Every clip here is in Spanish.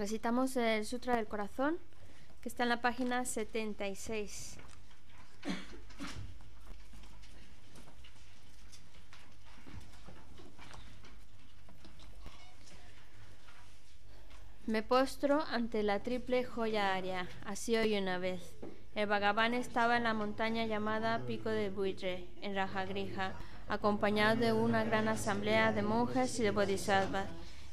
Recitamos el Sutra del Corazón, que está en la página 76. Me postro ante la triple joya aria, así hoy una vez. El vagabán estaba en la montaña llamada Pico de Buitre, en Rajagriha, acompañado de una gran asamblea de monjes y de bodhisattvas.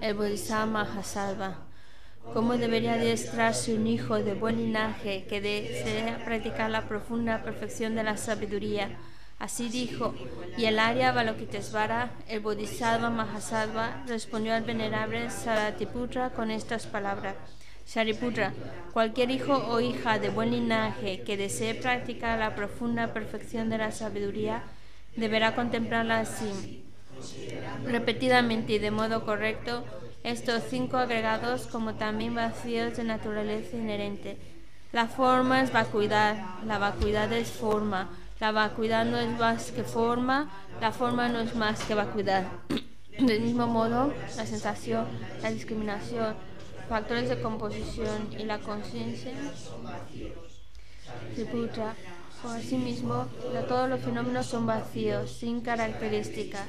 el Bodhisattva Mahasattva. ¿Cómo debería adiestrarse un hijo de buen linaje que desee practicar la profunda perfección de la sabiduría? Así dijo, y el área Balokitesvara, el Bodhisattva Mahasattva, respondió al venerable Saratiputra con estas palabras. Sariputra, cualquier hijo o hija de buen linaje que desee practicar la profunda perfección de la sabiduría deberá contemplarla así repetidamente y de modo correcto estos cinco agregados como también vacíos de naturaleza inherente. La forma es vacuidad, la vacuidad es forma, la vacuidad no es más que forma, la forma no es más que vacuidad. Del mismo modo, la sensación, la discriminación, factores de composición y la conciencia se putra. Por sí mismo, todos los fenómenos son vacíos, sin características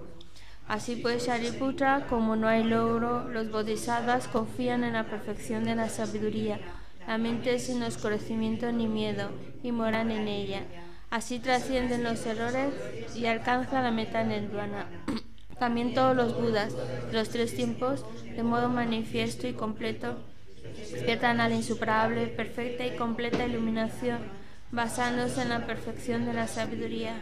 Así pues, Shariputra, como no hay logro, los bodhisattvas confían en la perfección de la sabiduría, la mente sin oscurecimiento ni miedo, y moran en ella. Así trascienden los errores y alcanzan la meta en el duana. También todos los budas de los tres tiempos, de modo manifiesto y completo, despiertan a la insuperable, perfecta y completa iluminación, basándose en la perfección de la sabiduría.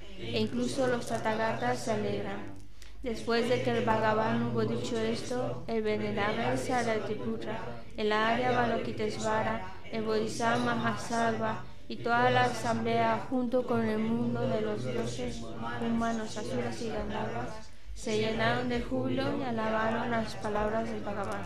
e incluso los tatagatas se alegran. Después de que el Bhagavan hubo dicho esto, el venerable Saratiputra, el Arya Balokitesvara, el Bodhisattva Mahasalva y toda la asamblea junto con el mundo de los dioses humanos, asuras y gandharvas se llenaron de júbilo y alabaron las palabras del Bhagavan.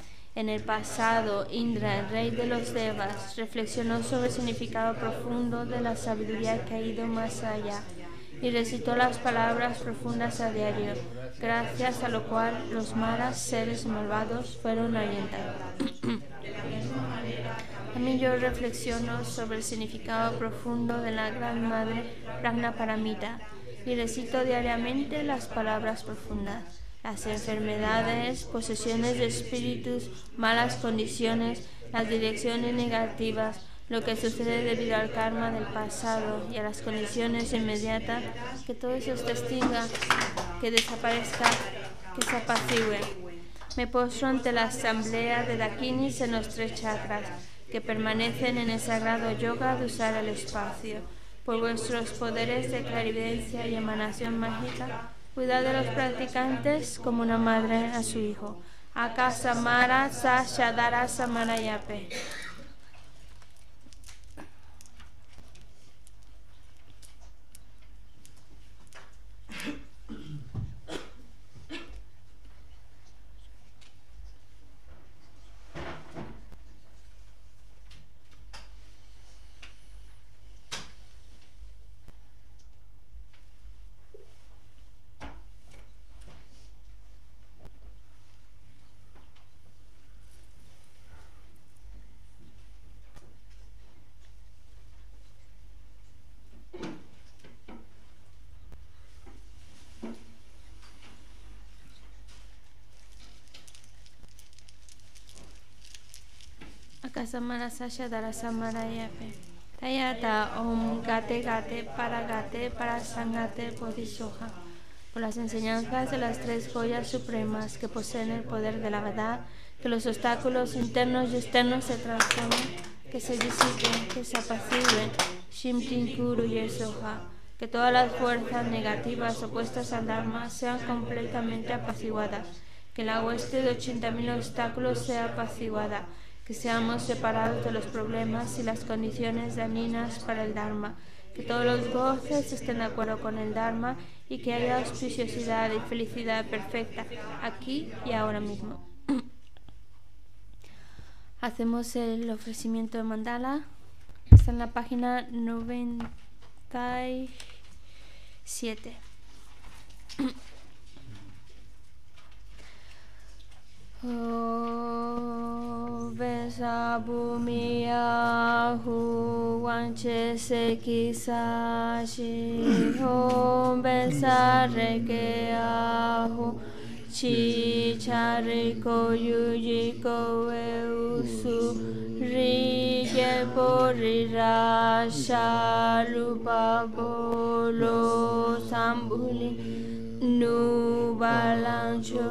En el pasado, Indra, el rey de los Devas, reflexionó sobre el significado profundo de la sabiduría que ha ido más allá y recitó las palabras profundas a diario, gracias a lo cual los maras, seres malvados, fueron orientados. También yo reflexiono sobre el significado profundo de la Gran Madre Ragna Paramita y recito diariamente las palabras profundas las enfermedades, posesiones de espíritus, malas condiciones, las direcciones negativas, lo que sucede debido al karma del pasado y a las condiciones inmediatas, que todo eso se extinga, que desaparezca, que se apacigüe. Me postro ante la asamblea de Dakinis en los tres chakras, que permanecen en el sagrado yoga de usar el espacio. Por vuestros poderes de clarividencia y emanación mágica, Cuida de los practicantes como una madre a su hijo. Darasamarasasya Tayata Om Gate Gate para sangate Bodhisoha. Por las enseñanzas de las tres joyas supremas que poseen el poder de la verdad, que los obstáculos internos y externos se transformen, que se disipen, que se apaciguen. Shimtin Kuru Yesoha. Que todas las fuerzas negativas opuestas al Dharma sean completamente apaciguadas. Que la hueste de 80.000 obstáculos sea apaciguada que seamos separados de los problemas y las condiciones dañinas para el Dharma, que todos los goces estén de acuerdo con el Dharma y que haya auspiciosidad y felicidad perfecta aquí y ahora mismo. Hacemos el ofrecimiento de mandala. Está en la página 97. Vesabumiyahu Wanchese Kisashi Hom Vesarekeahu Chichariko Yujiko Eusu Rige Porirasha Lupabolo Sambuli Vishnu Balancho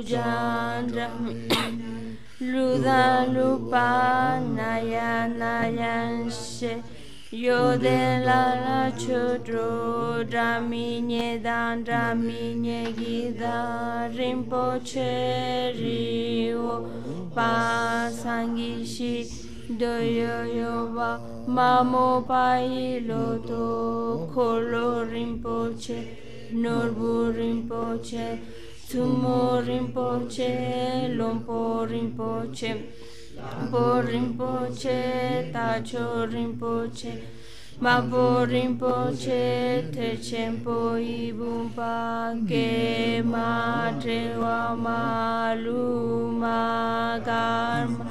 Jandrahmi Ludalupa Nayanayanshe Yodelala Chodro Draminye Dan Draminye Gida Rinpoche Rivo Pasangishi Doyo Yoba Mamo Pai Loto Kolo Rinpoche Norbu Rinpoche, Sumo Rinpoche, Lompo Rinpoche, Por Rinpoche, Tacho Rinpoche, Mapo Rinpoche Te Chempo Ibumpa Ke Ma Te Wa Ma Lu Ma Karma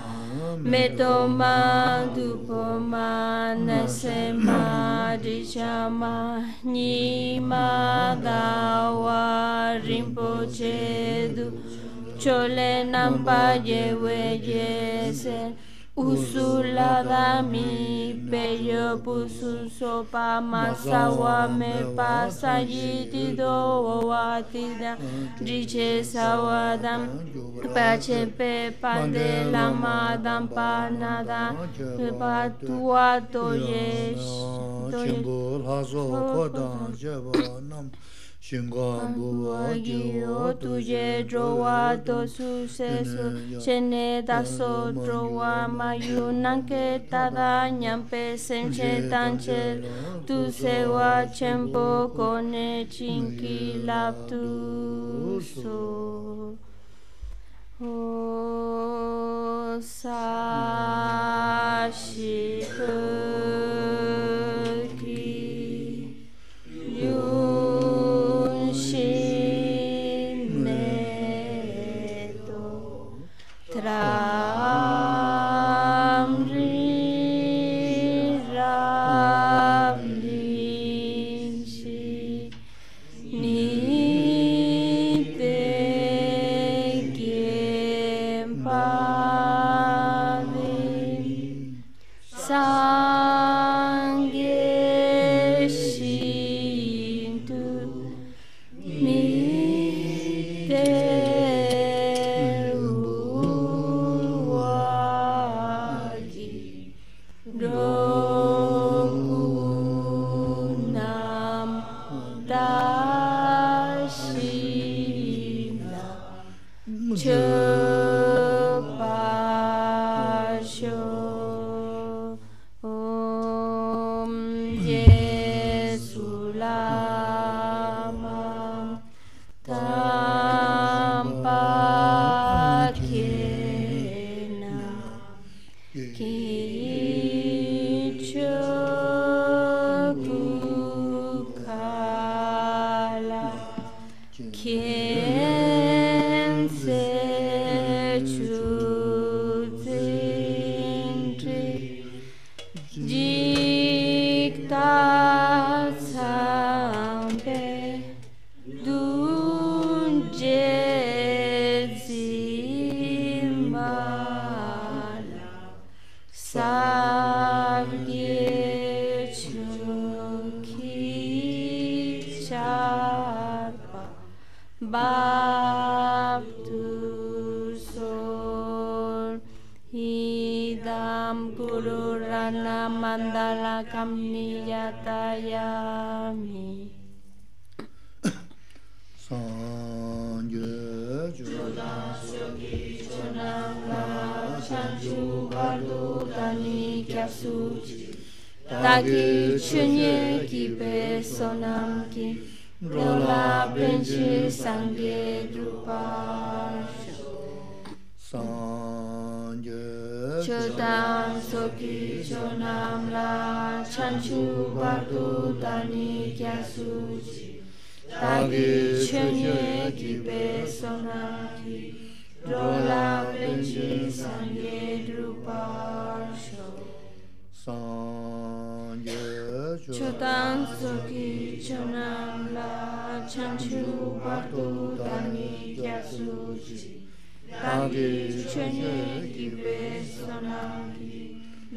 Meto Ma Dupo Ma Nase Ma Disha Ma Nyi Ma Gawa Rinpoche Du Chole Nampa Yewe Yesen Usula dami bello pususo pa masawa me pasa yiti do watida riche sawadam pache pe pande la madam panada pa tua toyesh toyesh shinga buwa jiwo tuje jowa dosu sesu shene daso jowa mayu nanke tada nyampe semche tanche tu sewa chempo kone chinki laptu so o sashi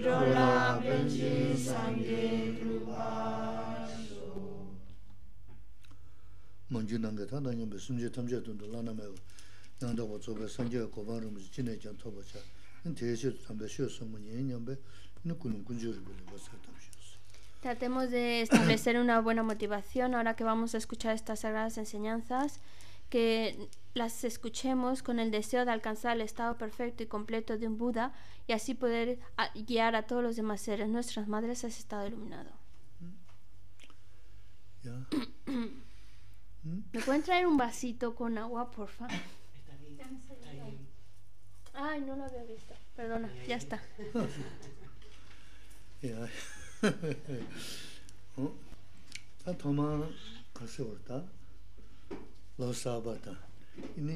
yo la sangye sangue tu vaso. Manji nange tamje tundu lana mewa, nanda wa tsobe sanje koban rumzi jine jan toba cha, n teishe tu tambe shio somu nye nyambe, n kunum kunjo ribele wasa tamshio. Tratemos de establecer una buena motivación ahora que vamos a escuchar estas sagradas enseñanzas que las escuchemos con el deseo de alcanzar el estado perfecto y completo de un Buda y así poder ah, guiar a todos los demás seres, nuestras madres, a ese estado iluminado. ¿Mm? ¿Me pueden traer un vasito con agua, por Está bien. Está Ay, no lo había visto. Perdona, ya está. Oh. Ah, los sábados Mm.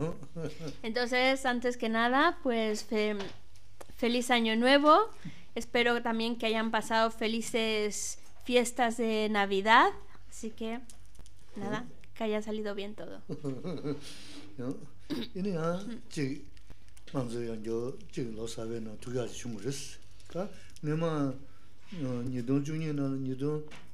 Oh. Entonces, antes que nada, pues feliz año nuevo. Espero también que hayan pasado felices fiestas de Navidad. Así que, nada, que haya salido bien todo. Oh. Ah,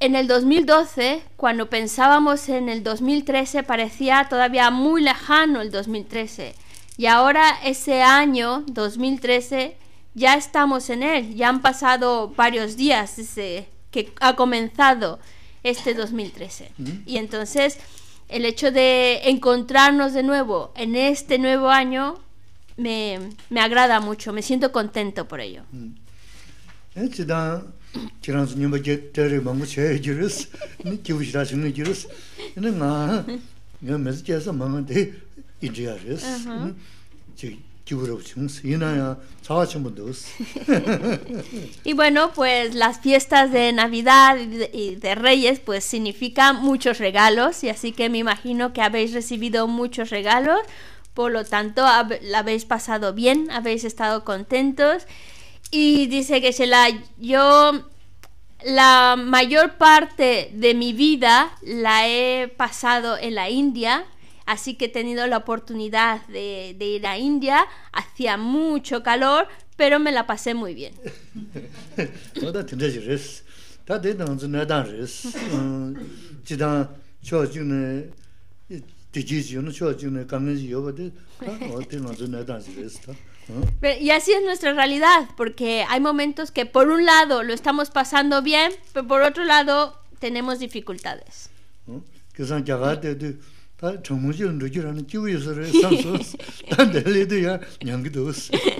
en el 2012, cuando pensábamos en el 2013, parecía todavía muy lejano el 2013. Y ahora ese año, 2013, ya estamos en él. Ya han pasado varios días desde que ha comenzado este 2013. Y entonces, el hecho de encontrarnos de nuevo en este nuevo año me, me agrada mucho. Me siento contento por ello. Uh-huh. y bueno, pues las fiestas de Navidad y de Reyes pues significa muchos regalos y así que me imagino que habéis recibido muchos regalos, por lo tanto habéis pasado bien, habéis estado contentos y dice que se la yo la mayor parte de mi vida la he pasado en la India, así que he tenido la oportunidad de, de ir a India, hacía mucho calor, pero me la pasé muy bien y así es nuestra realidad, porque hay momentos que por un lado lo estamos pasando bien, pero por otro lado tenemos dificultades.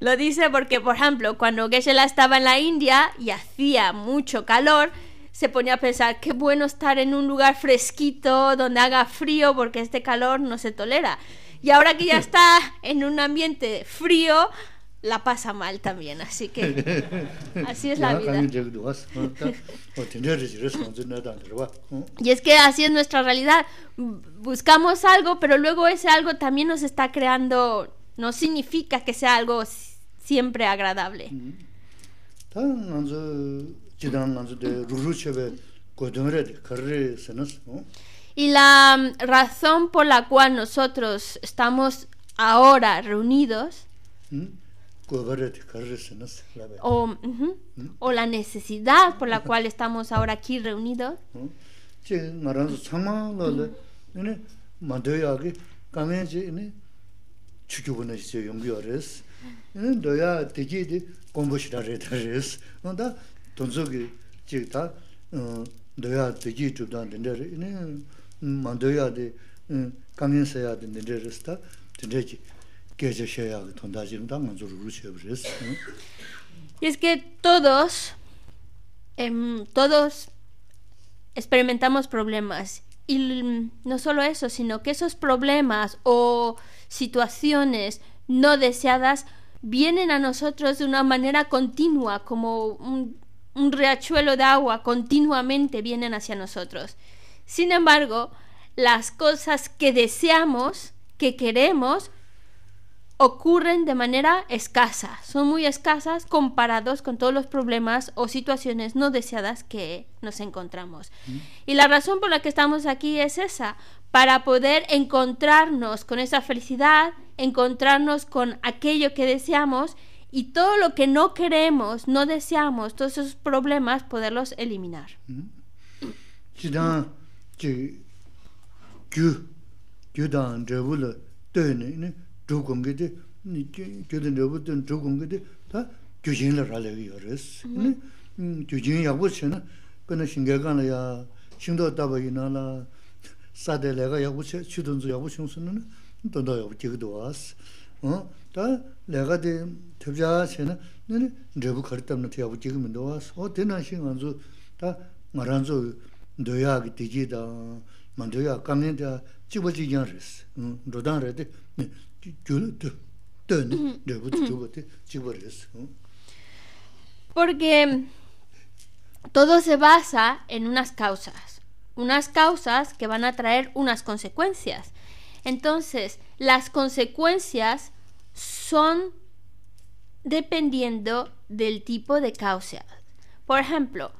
lo dice porque, por ejemplo, cuando geshe estaba en la India y hacía mucho calor, se ponía a pensar, qué bueno estar en un lugar fresquito, donde haga frío, porque este calor no se tolera. Y ahora que ya está en un ambiente frío, la pasa mal también, así que así es la vida. Ah, y es que así es nuestra realidad. Buscamos algo, pero luego ese algo también nos está creando, no significa que sea algo siempre agradable. Mm-hmm. Y la mm, razón por la cual nosotros estamos ahora reunidos ¿Mm? o, ¿Mm? o la necesidad por la cual estamos ahora aquí reunidos y es que todos em, todos experimentamos problemas y no solo eso, sino que esos problemas o situaciones no deseadas vienen a nosotros de una manera continua, como un, un riachuelo de agua, continuamente vienen hacia nosotros. Sin embargo, las cosas que deseamos, que queremos, ocurren de manera escasa, son muy escasas comparados con todos los problemas o situaciones no deseadas que nos encontramos. Y la razón por la que estamos aquí es esa, para poder encontrarnos con esa felicidad, encontrarnos con aquello que deseamos y todo lo que no queremos, no deseamos, todos esos problemas, poderlos eliminar. chi gyu, 저불 dan drabu mm, la doyne, ini dhukungi di, gyu dan drabu dan dhukungi di, ta gyu jing la ralegi yores. Ini gyu jing yagbu chi na, kona shingaygan la ya, shingdo daba ina la, sade lega yagbu chi, chidunzu yagbu chi ngusun na, donda di O Porque todo se basa en unas causas, unas causas que van a traer unas consecuencias. Entonces, las consecuencias son dependiendo del tipo de causa. Por ejemplo,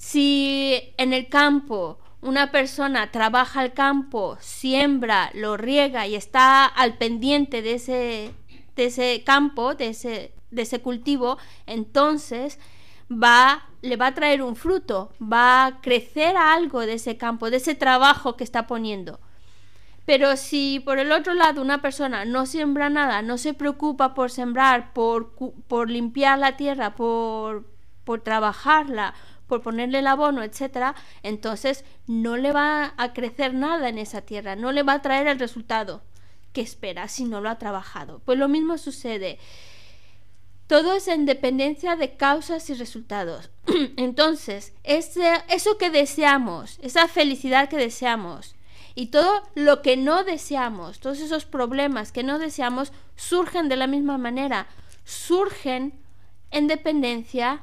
si en el campo una persona trabaja el campo, siembra, lo riega y está al pendiente de ese, de ese campo, de ese, de ese cultivo, entonces va, le va a traer un fruto, va a crecer algo de ese campo, de ese trabajo que está poniendo. Pero si por el otro lado una persona no siembra nada, no se preocupa por sembrar, por, limpiar la tierra, por trabajarla, por ponerle el abono, etcétera, entonces no le va a crecer nada en esa tierra, no le va a traer el resultado que espera si no lo ha trabajado. Pues lo mismo sucede. Todo es en dependencia de causas y resultados. Entonces, ese, eso que deseamos, esa felicidad que deseamos, y todo lo que no deseamos, todos esos problemas que no deseamos, surgen de la misma manera, surgen en dependencia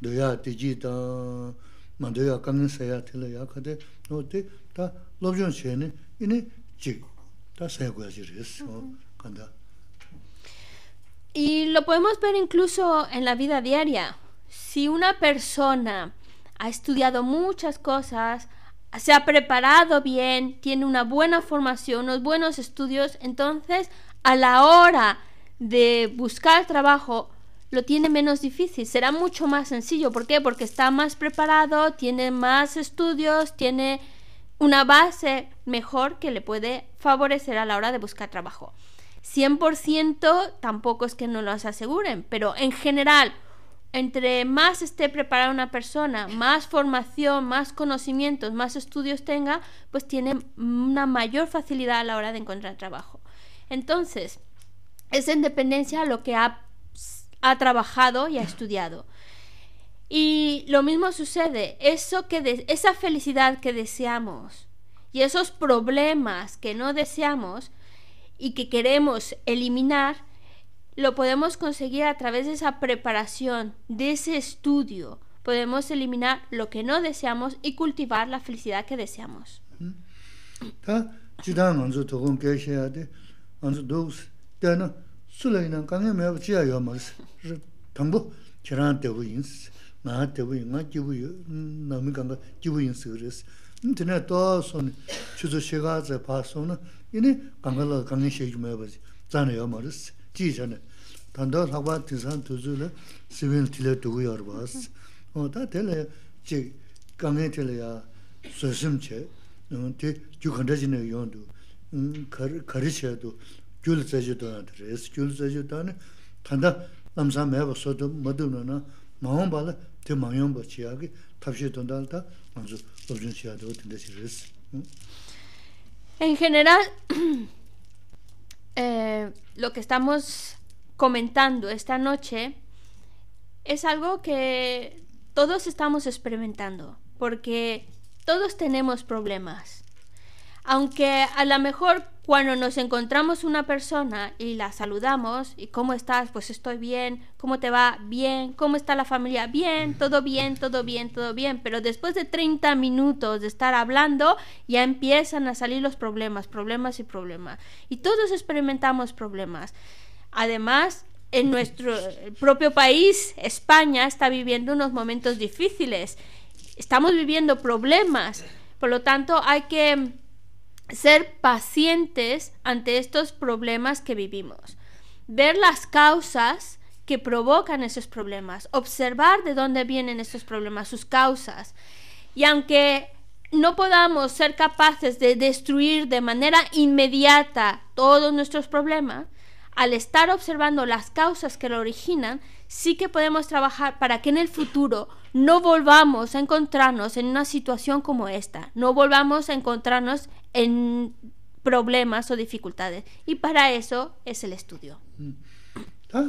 Y lo podemos ver incluso en la vida diaria. Si una persona ha estudiado muchas cosas, se ha preparado bien, tiene una buena formación, unos buenos estudios, entonces a la hora de buscar trabajo, lo tiene menos difícil, será mucho más sencillo. ¿Por qué? Porque está más preparado, tiene más estudios, tiene una base mejor que le puede favorecer a la hora de buscar trabajo. 100% tampoco es que no los aseguren, pero en general, entre más esté preparada una persona, más formación, más conocimientos, más estudios tenga, pues tiene una mayor facilidad a la hora de encontrar trabajo. Entonces, esa independencia lo que ha ha trabajado y ha estudiado. Y lo mismo sucede, eso que esa felicidad que deseamos y esos problemas que no deseamos y que queremos eliminar, lo podemos conseguir a través de esa preparación, de ese estudio. Podemos eliminar lo que no deseamos y cultivar la felicidad que deseamos. sula inaan kange mewa chiya yuwa ma isi, ri tangbo kiraan tegu insi, maa tegu ina, maa kibu yu, nami kanga kibu insi giri isi. Ni tina toa soni, chuzo shega za paa soni, ini kanga la kange shegi mewa zi, zani 지 ma isi, chi zani. Tanda lakwa tinsan tuzu la, sivin tila ya, chi kange tila ya, ti yu kari En general, eh, lo que estamos comentando esta noche es algo que todos estamos experimentando, porque todos tenemos problemas. Aunque a lo mejor cuando nos encontramos una persona y la saludamos, ¿y cómo estás? Pues estoy bien, ¿cómo te va? Bien, ¿cómo está la familia? Bien, todo bien, todo bien, todo bien. Pero después de 30 minutos de estar hablando, ya empiezan a salir los problemas, problemas y problemas. Y todos experimentamos problemas. Además, en nuestro propio país, España, está viviendo unos momentos difíciles. Estamos viviendo problemas. Por lo tanto, hay que ser pacientes ante estos problemas que vivimos, ver las causas que provocan esos problemas, observar de dónde vienen esos problemas, sus causas. Y aunque no podamos ser capaces de destruir de manera inmediata todos nuestros problemas, al estar observando las causas que lo originan, sí que podemos trabajar para que en el futuro no volvamos a encontrarnos en una situación como esta, no volvamos a encontrarnos en problemas o dificultades. Y para eso es el estudio. Mm. Ah,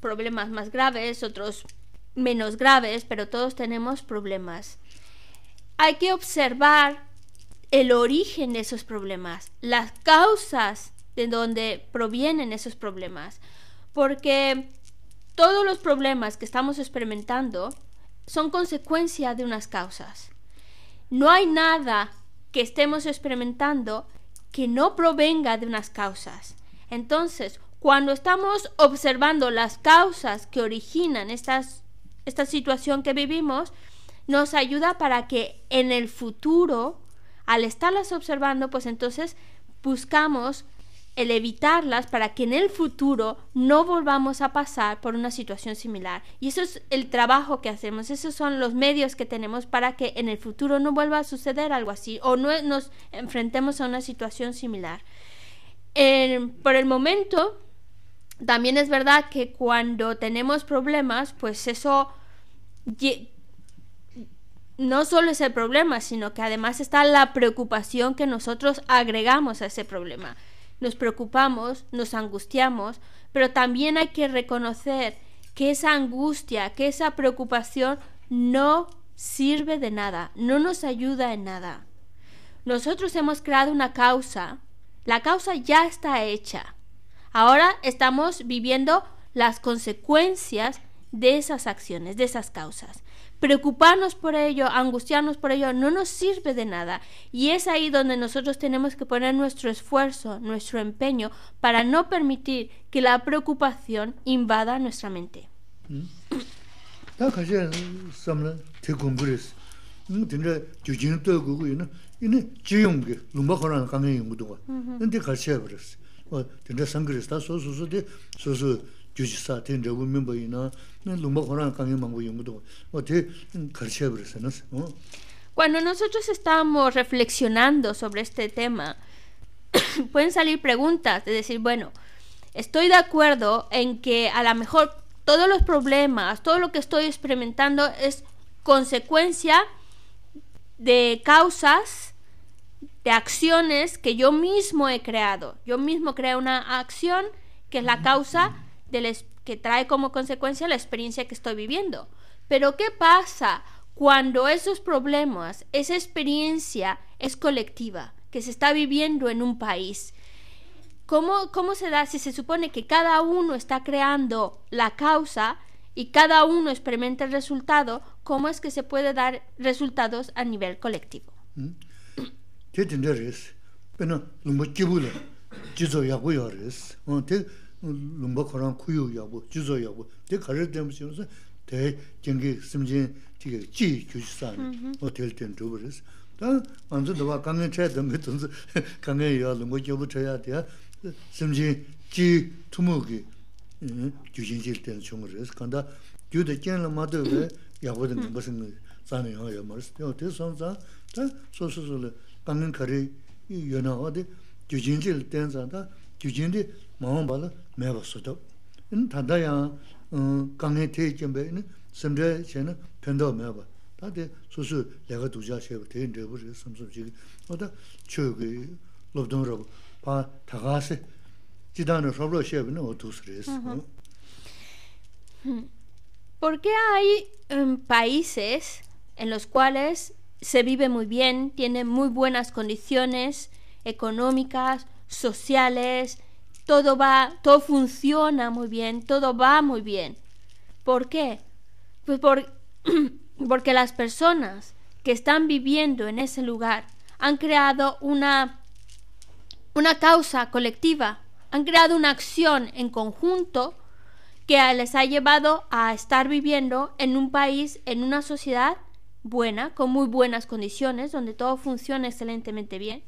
problemas más graves, otros menos graves, pero todos tenemos problemas. Hay que observar el origen de esos problemas, las causas de donde provienen esos problemas, porque todos los problemas que estamos experimentando son consecuencia de unas causas. No hay nada que estemos experimentando que no provenga de unas causas. Entonces, cuando estamos observando las causas que originan esta situación que vivimos, nos ayuda para que en el futuro, al estarlas observando, pues entonces buscamos el evitarlas para que en el futuro no volvamos a pasar por una situación similar. Y eso es el trabajo que hacemos, esos son los medios que tenemos para que en el futuro no vuelva a suceder algo así o no nos enfrentemos a una situación similar. por el momento, también es verdad que cuando tenemos problemas, pues eso no solo es el problema, sino que además está la preocupación que nosotros agregamos a ese problema. Nos preocupamos, nos angustiamos, pero también hay que reconocer que esa angustia, que esa preocupación no sirve de nada, no nos ayuda en nada. Nosotros hemos creado una causa, la causa ya está hecha Ahora estamos viviendo las consecuencias de esas acciones, de esas causas. Preocuparnos por ello, angustiarnos por ello, no nos sirve de nada. Y es ahí donde nosotros tenemos que poner nuestro esfuerzo, nuestro empeño, para no permitir que la preocupación invada nuestra mente. Mm. Cuando nosotros estábamos reflexionando sobre este tema, pueden salir preguntas de decir, bueno, estoy de acuerdo en que a lo mejor todos los problemas, todo lo que estoy experimentando es consecuencia de causas de acciones que yo mismo he creado. Yo mismo creo una acción que es la causa que trae como consecuencia la experiencia que estoy viviendo. Pero ¿qué pasa cuando esos problemas, esa experiencia es colectiva, que se está viviendo en un país? ¿Cómo, ¿Cómo se da si se supone que cada uno está creando la causa y cada uno experimenta el resultado? ¿Cómo es que se puede dar resultados a nivel colectivo? Mm. tē tēndē rēs, pē nā lūmbā jibū lā, jizō yāgu yā rēs, tē lūmbā khurāng kūyū yāgu, jizō yāgu, tē kārē tēmbā shīm sā, tē jēngi sīmjīn tī kē jī kyu shī sā, o tē tēndē rū rēs. Tā ngā dzū dvā kāngē chāyā dāngē tōnsā, kāngē yā lūmbā jibū chāyā tēyā, sīmjīn jī jēng tō tē kāngan 거리 이 wādi 어디 il 댄자다 dā gyujīndi māwa bāla mē bā sūtō. Yīn tāndā yā kāngan tē kīmbē yīn sīmdē chē na pēndō mē bā. Tā tē sūsū lēgā dūjā chē bā tē yīn dē bū rī sīm países en los cuales se vive muy bien, tiene muy buenas condiciones económicas, sociales, todo va, todo funciona muy bien, todo va muy bien. ¿Por qué? Pues porque las personas que están viviendo en ese lugar han creado una, una causa colectiva, han creado una acción en conjunto que les ha llevado a estar viviendo en un país, en una sociedad buena, con muy buenas condiciones, donde todo funciona excelentemente bien.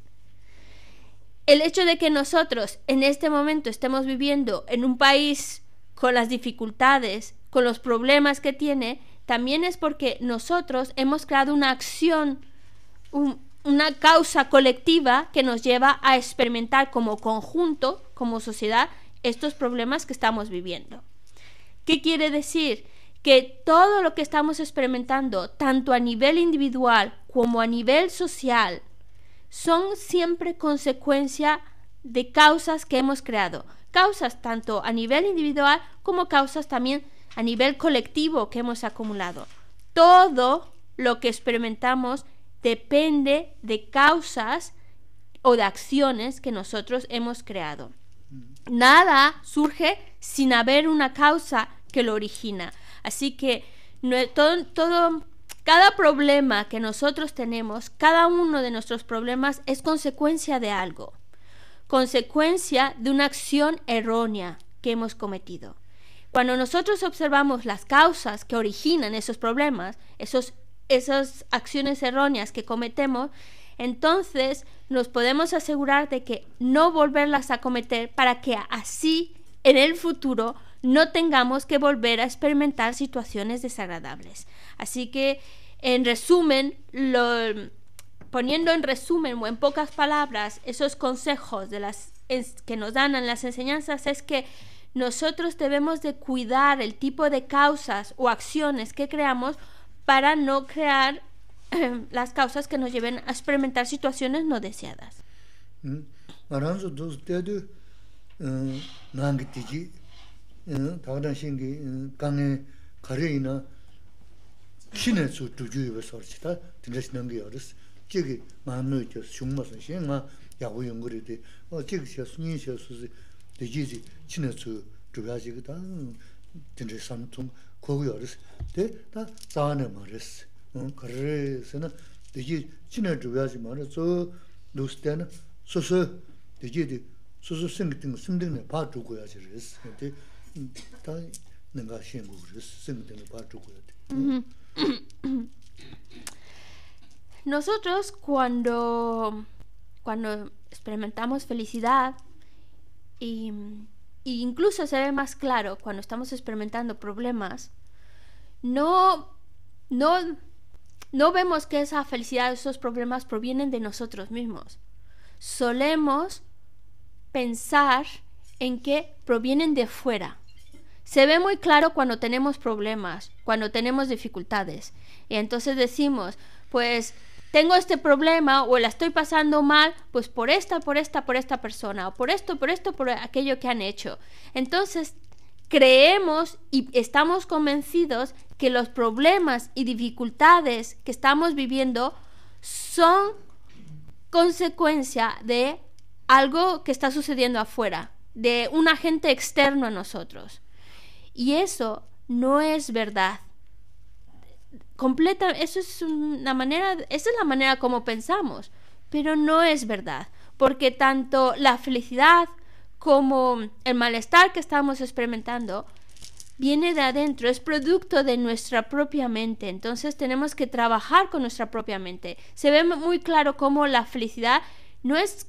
El hecho de que nosotros en este momento estemos viviendo en un país con las dificultades, con los problemas que tiene, también es porque nosotros hemos creado una acción, una causa colectiva que nos lleva a experimentar como conjunto, como sociedad, estos problemas que estamos viviendo. ¿Qué quiere decir? que todo lo que estamos experimentando, tanto a nivel individual como a nivel social, son siempre consecuencia de causas que hemos creado. Causas tanto a nivel individual como causas también a nivel colectivo que hemos acumulado. Todo lo que experimentamos depende de causas o de acciones que nosotros hemos creado. Mm. Nada surge sin haber una causa que lo origina. Así que cada problema que nosotros tenemos, cada uno de nuestros problemas es consecuencia de algo, consecuencia de una acción errónea que hemos cometido. Cuando nosotros observamos las causas que originan esos problemas, esas acciones erróneas que cometemos, entonces nos podemos asegurar de que no volverlas a cometer para que así en el futuro no tengamos que volver a experimentar situaciones desagradables. Así que, en resumen, poniendo en resumen o en pocas palabras esos consejos de las, que nos dan las enseñanzas es que nosotros debemos de cuidar el tipo de causas o acciones que creamos para no crear las causas que nos lleven a experimentar situaciones no deseadas. 다가다 신기 강에 가려이나 신의 수 두주의 소치다 들으신 놈이 어렸스 저기 마음을 저 숨어서 신마 야구 연구리데 어 저기 저 순이 저 수지 되지지 신의 수 두가지가다 들으신 거기 어렸스 데다 자네 말스 응 그래서는 되지 신의 두가지 말은 저 소소 되지디 소소 생기든 봐바 두고야지 그래서 Mm-hmm. Nosotros cuando cuando experimentamos felicidad y, incluso se ve más claro cuando estamos experimentando problemas, no no no vemos que esa felicidad, esos problemas provienen de nosotros mismos. Solemos pensar en que provienen de fuera. Se ve muy claro cuando tenemos problemas, cuando tenemos dificultades. Y entonces decimos, pues tengo este problema o la estoy pasando mal, pues por esta, por esta, por esta persona, o por esto, por esto, por aquello que han hecho. Entonces, creemos y estamos convencidos que los problemas y dificultades que estamos viviendo son consecuencia de algo que está sucediendo afuera de un agente externo a nosotros. Y eso no es verdad. Completa, eso es una manera, esa es la manera como pensamos, pero no es verdad, porque tanto la felicidad como el malestar que estamos experimentando viene de adentro, es producto de nuestra propia mente. Entonces tenemos que trabajar con nuestra propia mente. Se ve muy claro cómo la felicidad no es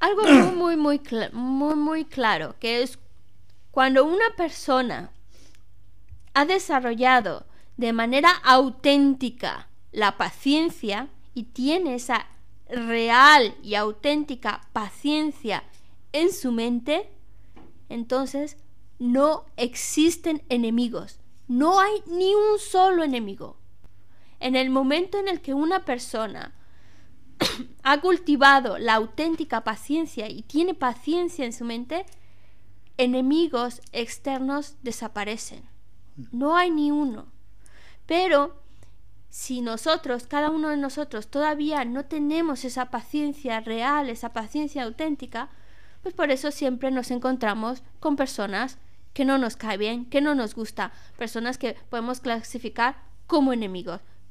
Algo muy, muy, muy, muy claro, que es cuando una persona ha desarrollado de manera auténtica la paciencia y tiene esa real y auténtica paciencia en su mente, entonces no existen enemigos. No hay ni un solo enemigo. En el momento en el que una persona ha cultivado la auténtica paciencia y tiene paciencia en su mente, enemigos externos desaparecen. No hay ni uno. Pero si nosotros, cada uno de nosotros, todavía no tenemos esa paciencia real, esa paciencia auténtica, pues por eso siempre nos encontramos con personas que no nos caen bien, que no nos gusta, personas que podemos clasificar como enemigos.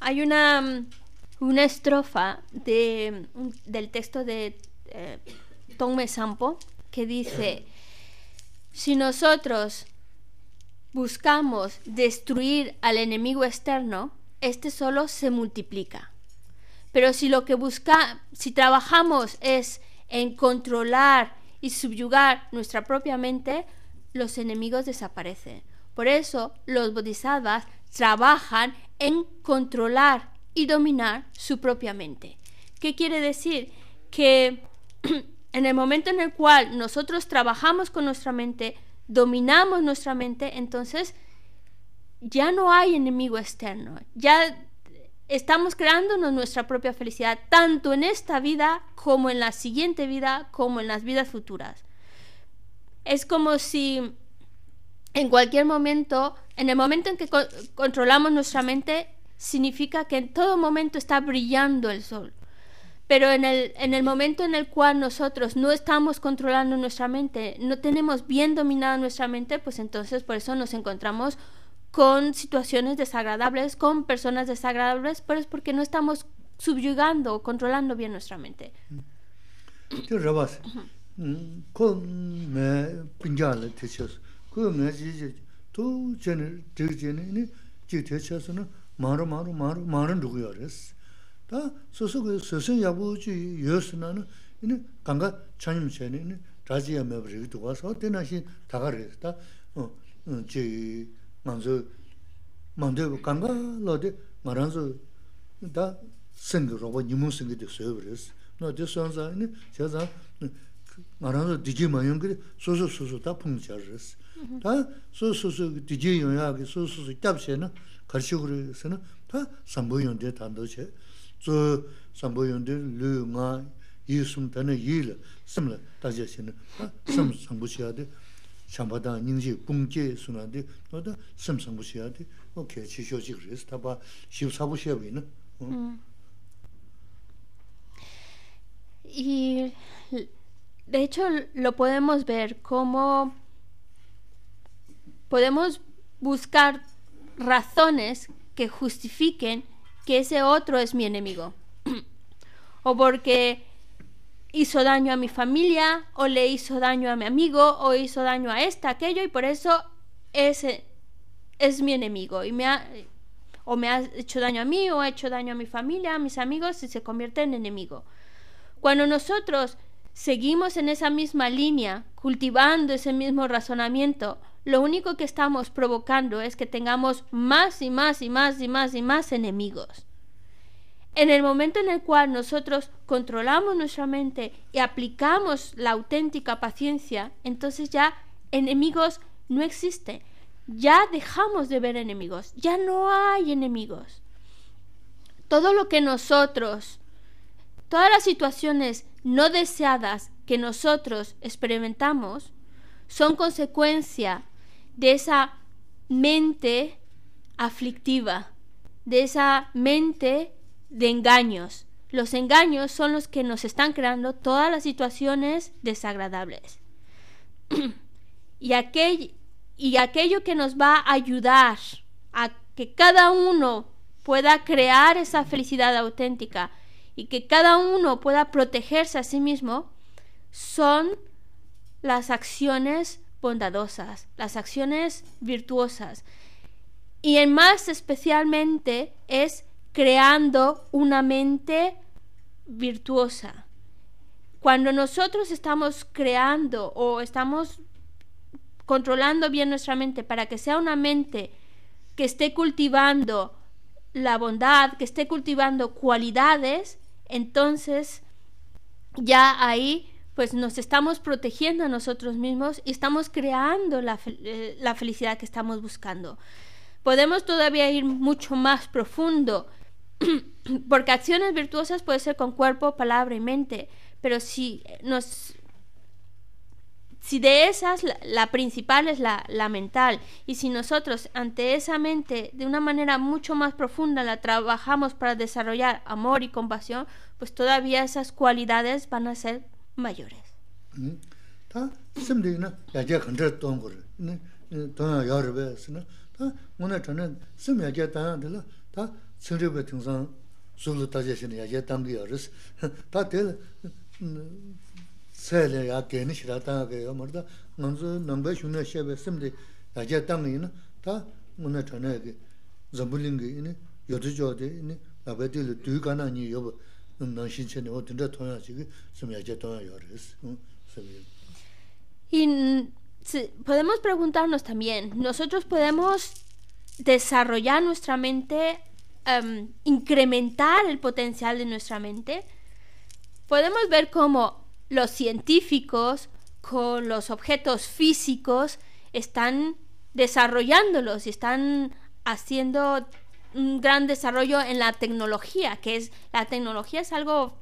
Hay una mm, una estrofa de mm, del texto de eh, Tongme Sampo que dice si nosotros buscamos destruir al enemigo externo, este solo se multiplica. Pero si lo que busca, si trabajamos es en controlar y subyugar nuestra propia mente, los enemigos desaparecen. Por eso los bodhisattvas trabajan en controlar y dominar su propia mente. ¿Qué quiere decir? Que en el momento en el cual nosotros trabajamos con nuestra mente, dominamos nuestra mente, entonces ya no hay enemigo externo, ya estamos creándonos nuestra propia felicidad, tanto en esta vida como en la siguiente vida, como en las vidas futuras. Es como si en cualquier momento, en el momento en que controlamos nuestra mente, significa que en todo momento está brillando el sol. Pero en el, en el momento en el cual nosotros no estamos controlando nuestra mente, no tenemos bien dominada nuestra mente, pues entonces por eso nos encontramos con situaciones desagradables, con personas desagradables, pero es porque no estamos subyugando o controlando bien nuestra mente. Yo ya vas. Con me pinjale te chos. Con me dice tú tiene te tiene ni que te chos no maro maro maro maro 다가르다. 어, 제 먼저 먼저 dyei caan ga, loax te qaran-zó da saŋ qi jest yopuba nivŋ bad xŋ qeday. There is another concept, like you 다 Ama daar hox dijei 소소 myosikdi co-cho to pan mythology. Di- ka to media haqq grillik carna car 작ariya だn zuyo and then the story where Y de hecho lo podemos ver como podemos buscar razones que justifiquen que ese otro es mi enemigo. o porque hizo daño a mi familia o le hizo daño a mi amigo o hizo daño a esta, aquello y por eso ese es mi enemigo y me ha, o me ha hecho daño a mí o ha hecho daño a mi familia, a mis amigos y se convierte en enemigo. Cuando nosotros seguimos en esa misma línea, cultivando ese mismo razonamiento, lo único que estamos provocando es que tengamos más y más y más y más y más enemigos. En el momento en el cual nosotros controlamos nuestra mente y aplicamos la auténtica paciencia, entonces ya enemigos no existen. Ya dejamos de ver enemigos, ya no hay enemigos. Todo lo que nosotros, todas las situaciones no deseadas que nosotros experimentamos, son consecuencia de esa mente aflictiva, de esa mente de engaños. Los engaños son los que nos están creando todas las situaciones desagradables. y, y aquello que nos va a ayudar a que cada uno pueda crear esa felicidad auténtica y que cada uno pueda protegerse a sí mismo, son las acciones bondadosas, las acciones virtuosas. Y en más especialmente es creando una mente virtuosa. Cuando nosotros estamos creando o estamos controlando bien nuestra mente para que sea una mente que esté cultivando la bondad, que esté cultivando cualidades, entonces ya ahí pues nos estamos protegiendo a nosotros mismos y estamos creando la, eh, la felicidad que estamos buscando. Podemos todavía ir mucho más profundo Porque acciones virtuosas puede ser con cuerpo, palabra y mente, pero si nos si de esas la, principal es la, la, mental y si nosotros ante esa mente de una manera mucho más profunda la trabajamos para desarrollar amor y compasión, pues todavía esas cualidades van a ser mayores. Y podemos preguntarnos también, ¿nosotros podemos desarrollar nuestra mente Em, incrementar el potencial de nuestra mente, podemos ver cómo los científicos con los objetos físicos están desarrollándolos y están haciendo un gran desarrollo en la tecnología, que es la tecnología es algo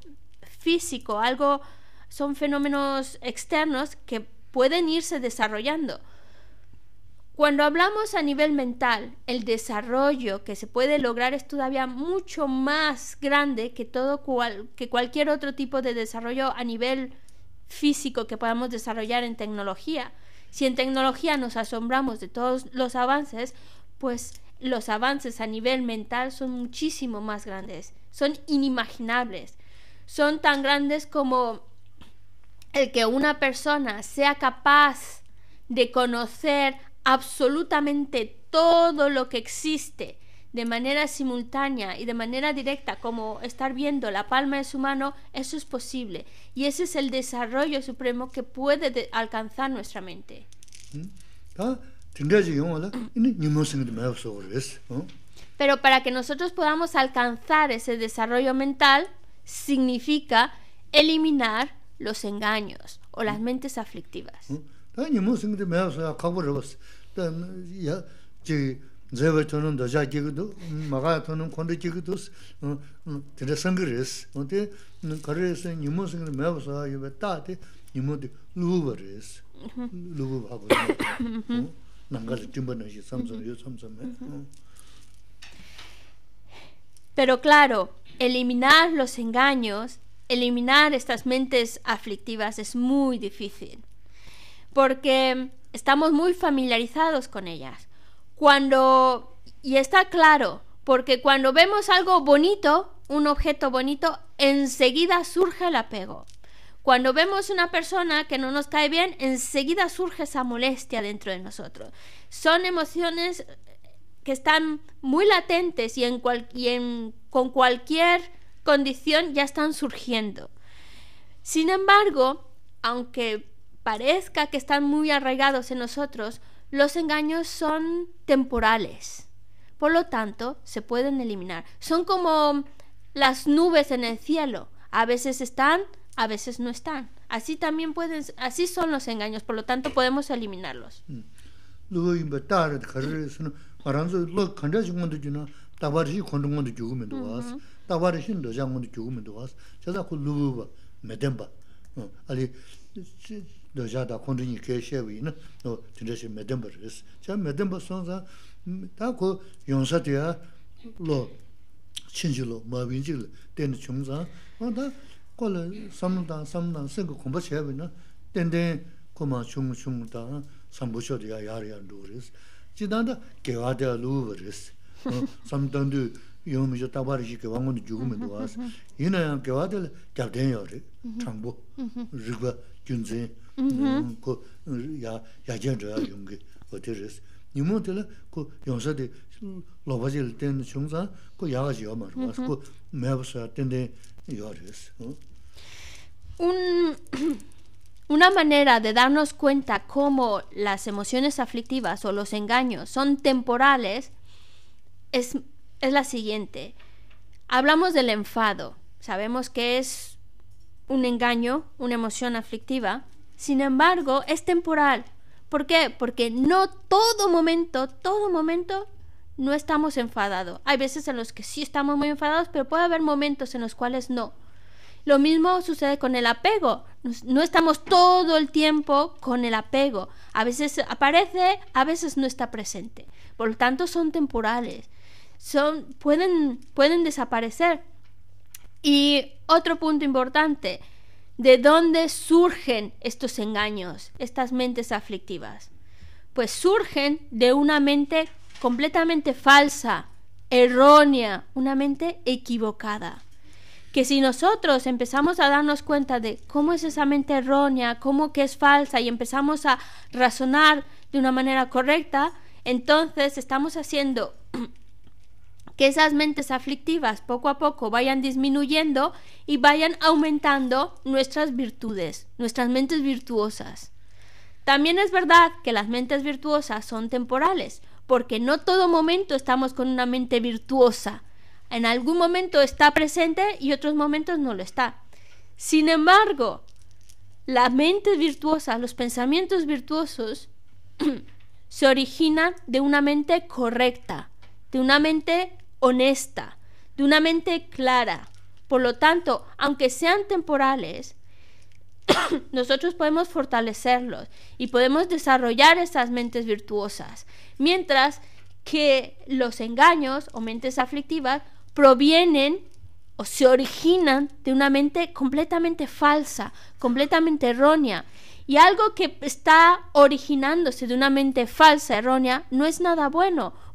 físico, algo son fenómenos externos que pueden irse desarrollando. Cuando hablamos a nivel mental, el desarrollo que se puede lograr es todavía mucho más grande que todo que cualquier otro tipo de desarrollo a nivel físico que podamos desarrollar en tecnología. Si en tecnología nos asombramos de todos los avances, pues los avances a nivel mental son muchísimo más grandes, son inimaginables, son tan grandes como el que una persona sea capaz de conocer absolutamente todo lo que existe de manera simultánea y de manera directa, como estar viendo la palma de su mano, eso es posible. Y ese es el desarrollo supremo que puede alcanzar nuestra mente. ¿Mm? ¿Ah? Pero para que nosotros podamos alcanzar ese desarrollo mental, significa eliminar los engaños o las ¿Mm? mentes aflictivas. ¿Mm? Pero claro, eliminar los engaños, eliminar estas mentes aflictivas es muy difícil porque estamos muy familiarizados con ellas. Cuando, y está claro, porque cuando vemos algo bonito, un objeto bonito, enseguida surge el apego. Cuando vemos una persona que no nos cae bien, enseguida surge esa molestia dentro de nosotros. Son emociones que están muy latentes y, con cualquier condición ya están surgiendo. Sin embargo, aunque parezca que están muy arraigados en nosotros, los engaños son temporales. Por lo tanto, se pueden eliminar. Son como las nubes en el cielo. A veces están, a veces no están. Así también pueden, así son los engaños, por lo tanto podemos eliminarlos. dōjā dā kōndrī nī kē shē wī nā, nō tīndrā shē mē dēmbar rīs. Chā mē dēmbar sōng zā, tā kō yōng sā 중중다 yā lō, chīn jī lō, mā wī jī lō, tēn chōng zā, wā tā kō lā sām dā, kō wī nā, tēn tēn kō mā chōng chōng dā, yā yā rī yā Chī wā mī rī ngō dō Mm, una manera de darnos cuenta cómo las emociones aflictivas o los engaños son temporales es, es la siguiente. Hablamos del enfado. Sabemos que es un engaño, una emoción aflictiva, sin embargo, es temporal. ¿Por qué? Porque no todo momento, todo momento no estamos enfadados. Hay veces en los que sí estamos muy enfadados, pero puede haber momentos en los cuales no. Lo mismo sucede con el apego. No estamos todo el tiempo con el apego. A veces aparece, a veces no está presente. Por lo tanto, son temporales. Son, pueden, pueden desaparecer. Y otro punto importante, ¿De dónde surgen estos engaños, estas mentes aflictivas? Pues surgen de una mente completamente falsa, errónea, una mente equivocada. Que si nosotros empezamos a darnos cuenta de cómo es esa mente errónea, cómo que es falsa y empezamos a razonar de una manera correcta, entonces estamos haciendo que esas mentes aflictivas poco a poco vayan disminuyendo y vayan aumentando nuestras virtudes, nuestras mentes virtuosas. También es verdad que las mentes virtuosas son temporales, porque no todo momento estamos con una mente virtuosa. En algún momento está presente y otros momentos no lo está. Sin embargo, las mentes virtuosas, los pensamientos virtuosos, se originan de una mente correcta, de una mente honesta, de una mente clara. Por lo tanto, aunque sean temporales, nosotros podemos fortalecerlos y podemos desarrollar esas mentes virtuosas, mientras que los engaños o mentes aflictivas provienen o se originan de una mente completamente falsa, completamente errónea. Y algo que está originándose de una mente falsa, errónea, no es nada bueno,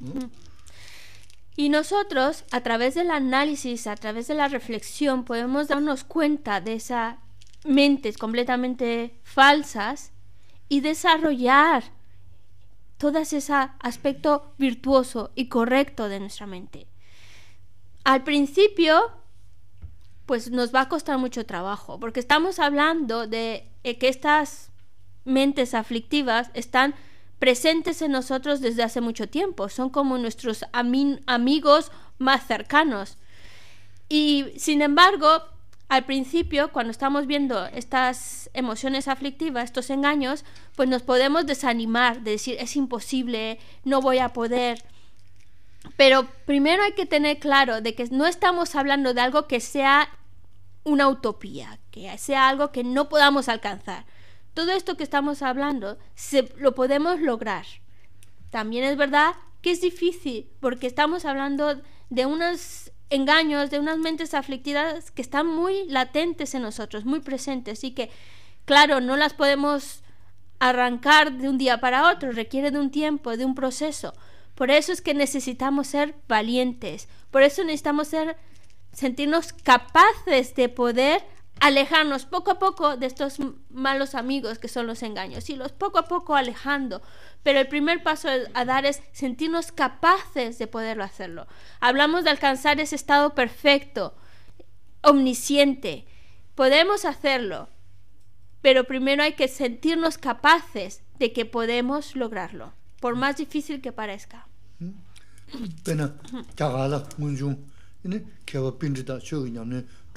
¿Mm? Y nosotros, a través del análisis, a través de la reflexión, podemos darnos cuenta de esas mentes completamente falsas y desarrollar todo ese aspecto virtuoso y correcto de nuestra mente. Al principio, pues nos va a costar mucho trabajo, porque estamos hablando de eh, que estas mentes aflictivas están presentes en nosotros desde hace mucho tiempo, son como nuestros amigos más cercanos. Y sin embargo, al principio, cuando estamos viendo estas emociones aflictivas, estos engaños, pues nos podemos desanimar, de decir es imposible, no voy a poder. Pero primero hay que tener claro de que no estamos hablando de algo que sea una utopía, que sea algo que no podamos alcanzar todo esto que estamos hablando se, lo podemos lograr. También es verdad que es difícil porque estamos hablando de unos engaños, de unas mentes aflictivas que están muy latentes en nosotros, muy presentes y que, claro, no las podemos arrancar de un día para otro, requiere de un tiempo, de un proceso. Por eso es que necesitamos ser valientes, por eso necesitamos ser, sentirnos capaces de poder alejarnos poco a poco de estos malos amigos que son los engaños y los poco a poco alejando. Pero el primer paso a dar es sentirnos capaces de poderlo hacerlo. Hablamos de alcanzar ese estado perfecto, omnisciente. Podemos hacerlo, pero primero hay que sentirnos capaces de que podemos lograrlo, por más difícil que parezca. Mm.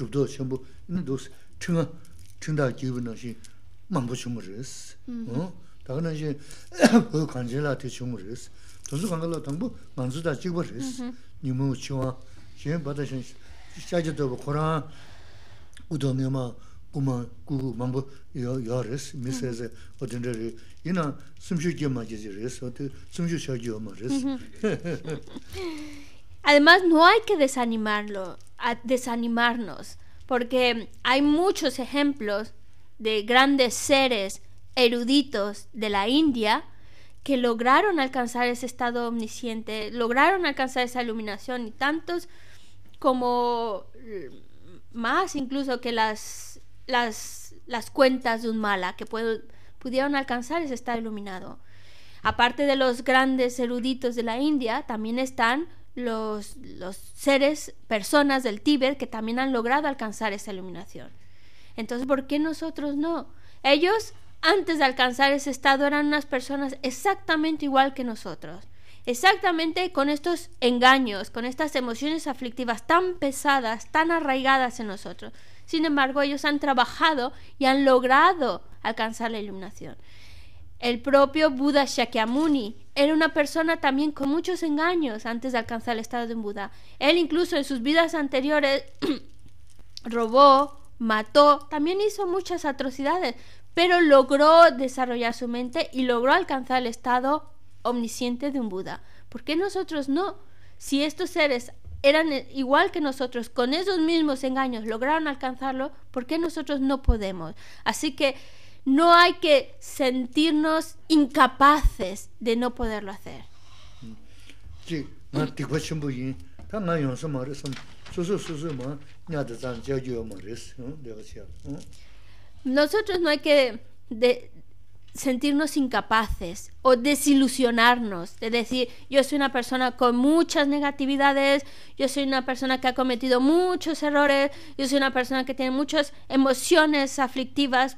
dhubdhaa chenpo, ina dhoksa, chenga, chengdaa kiwi naa shing, 어 chungu 이제 Daga naa shing, bho kanjilaa ti chungu riz. Tonsu kankalaa tangpo, manzu daa chigwa riz. Nyumu chiwa, shing, bada shing, shaja dhoba, koraan, udo miyamaa, Además, no hay que desanimarlo, desanimarnos, porque hay muchos ejemplos de grandes seres eruditos de la India que lograron alcanzar ese estado omnisciente, lograron alcanzar esa iluminación y tantos como mm, más incluso que las, las, las cuentas de un mala que pudieron alcanzar ese estado iluminado. Aparte de los grandes eruditos de la India, también están los, seres, personas del tíber que también han logrado alcanzar esa iluminación. Entonces, ¿por qué nosotros no? Ellos, antes de alcanzar ese estado, eran unas personas exactamente igual que nosotros. Exactamente con estos engaños, con estas emociones aflictivas tan pesadas, tan arraigadas en nosotros. Sin embargo, ellos han trabajado y han logrado alcanzar la iluminación. El propio Buda Shakyamuni era una persona también con muchos engaños antes de alcanzar el estado de un Buda. Él incluso en sus vidas anteriores robó, mató, también hizo muchas atrocidades, pero logró desarrollar su mente y logró alcanzar el estado omnisciente de un Buda. ¿Por qué nosotros no? Si estos seres eran igual que nosotros, con esos mismos engaños lograron alcanzarlo, ¿por qué nosotros no podemos? Así que no hay que sentirnos incapaces de no poderlo hacer. Nosotros no hay que sentirnos incapaces o desilusionarnos, de decir, yo soy una persona con muchas negatividades, yo soy una persona que ha cometido muchos errores, yo soy una persona que tiene muchas emociones aflictivas,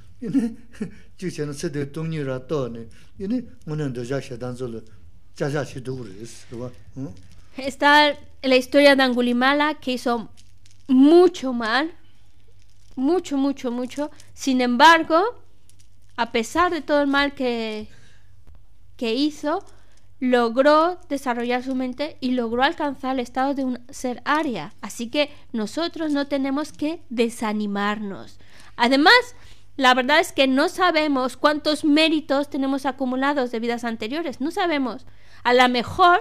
Está la historia de Angulimala que hizo mucho mal, mucho, mucho, mucho. Sin embargo, a pesar de todo el mal que, que hizo, logró desarrollar su mente y logró alcanzar el estado de un ser área. Así que nosotros no tenemos que desanimarnos. Además, la verdad es que no sabemos cuántos méritos tenemos acumulados de vidas anteriores, no sabemos. A lo mejor,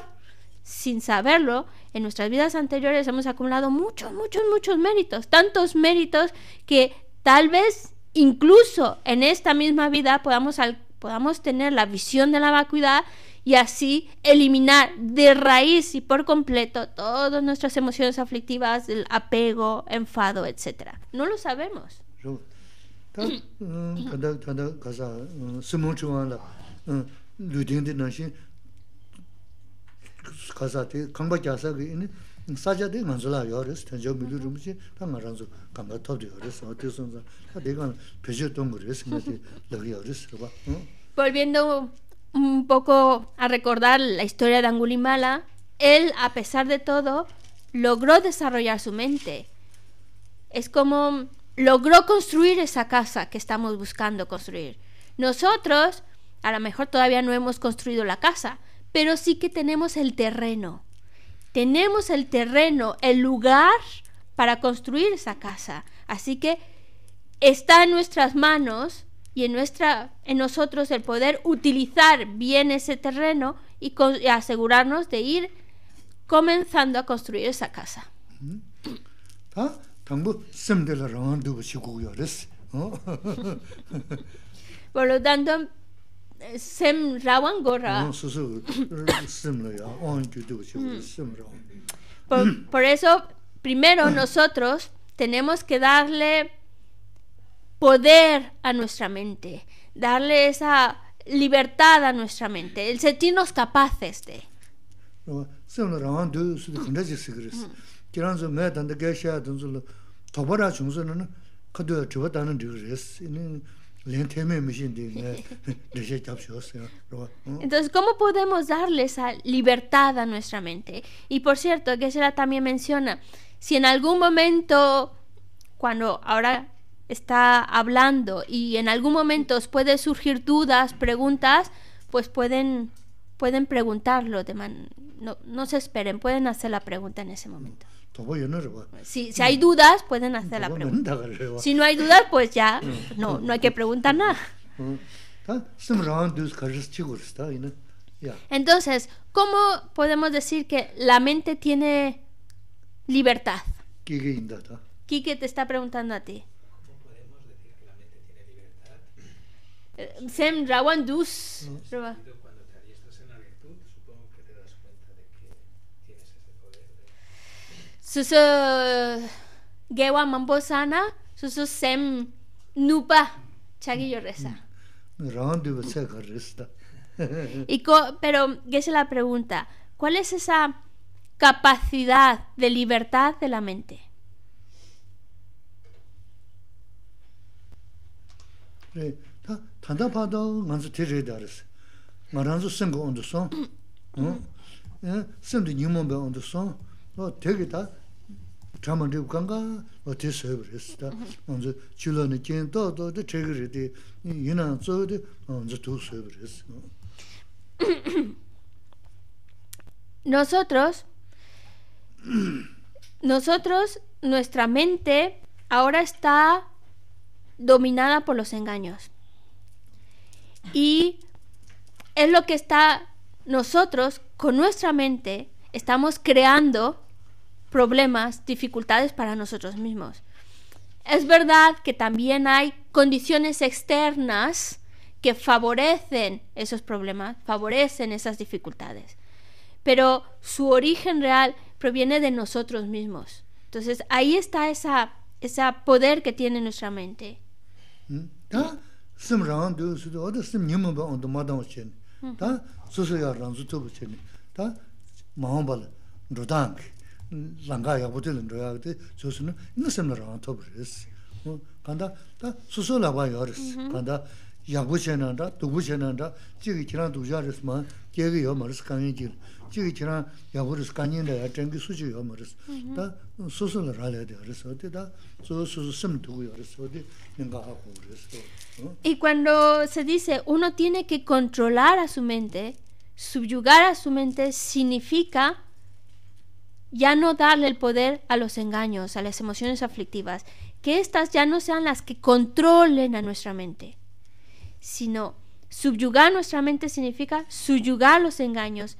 sin saberlo, en nuestras vidas anteriores hemos acumulado muchos, muchos, muchos méritos, tantos méritos que tal vez incluso en esta misma vida podamos, al, podamos tener la visión de la vacuidad y así eliminar de raíz y por completo todas nuestras emociones aflictivas, el apego, enfado, etc. No lo sabemos. Volviendo pues un poco a recordar la historia de Angulimala, él, a pesar de todo, logró desarrollar su mente. Es como logró construir esa casa que estamos buscando construir. Nosotros, a lo mejor todavía no hemos construido la casa, pero sí que tenemos el terreno. Tenemos el terreno, el lugar para construir esa casa. Así que está en nuestras manos y en, nuestra, en nosotros el poder utilizar bien ese terreno y, asegurarnos de ir comenzando a construir esa casa. ¿Ah? Eh, por lo tanto, sem rawan gora. por, por eso, primero nosotros tenemos que darle poder a nuestra mente, darle esa libertad a nuestra mente, el sentirnos capaces de. Sem rawan du su de kundaji sigres. Kiranzo me dan de gesha dan zulo. Hmm. Entonces, ¿cómo podemos darle esa libertad a nuestra mente? Y por cierto, que la también menciona, si en algún momento, cuando ahora está hablando y en algún momento puede surgir dudas, preguntas, pues pueden, pueden preguntarlo, de no, no se esperen, pueden hacer la pregunta en ese momento. Pues si, si hay dudas, pueden hacer la pregunta. Si no hay dudas, pues ya no, mm, no hay que mm, preguntar mm, nada. ¿eh? Entonces, ¿cómo podemos decir que la mente tiene libertad? Quique te está preguntando a ti. ¿Cómo podemos decir que la mente tiene libertad? Eh, susu gewa mambo sana susu sem nupa chagi yo reza mm. rondu se corresta y co pero qué es la pregunta cuál es esa capacidad de libertad de la mente tanda pado manzu tere daris maranzu sengo ondo son ¿no? Eh, sendo nyumon be ondo son tege da nosotros nosotros nuestra mente ahora está dominada por los engaños y es lo que está nosotros con nuestra mente estamos creando problemas, dificultades para nosotros mismos. Es verdad que también hay condiciones externas que favorecen esos problemas, favorecen esas dificultades, pero su origen real proviene de nosotros mismos. Entonces ahí está ese poder que tiene nuestra mente langa yaqbu tili ndo yaqbu ti susu nu nisimla rang tub rizi. Kanda ta susu laba yaw rizi. Kanda yaqbu chena nda, dugbu chena nda, jiga kiran dugja rizi ma, jiga yaw ma rizi kanyin jiga. Jiga kiran yaqbu rizi da ya, jengi suji yaw ma rizi. Ta rale yaw rizi odi, ta susu sim dugu yaw rizi odi, ninga haqbu Y cuando se dice uno tiene que controlar a su mente, subyugar a su mente significa ya no darle el poder a los engaños, a las emociones aflictivas, que éstas ya no sean las que controlen a nuestra mente, sino subyugar nuestra mente significa subyugar los engaños,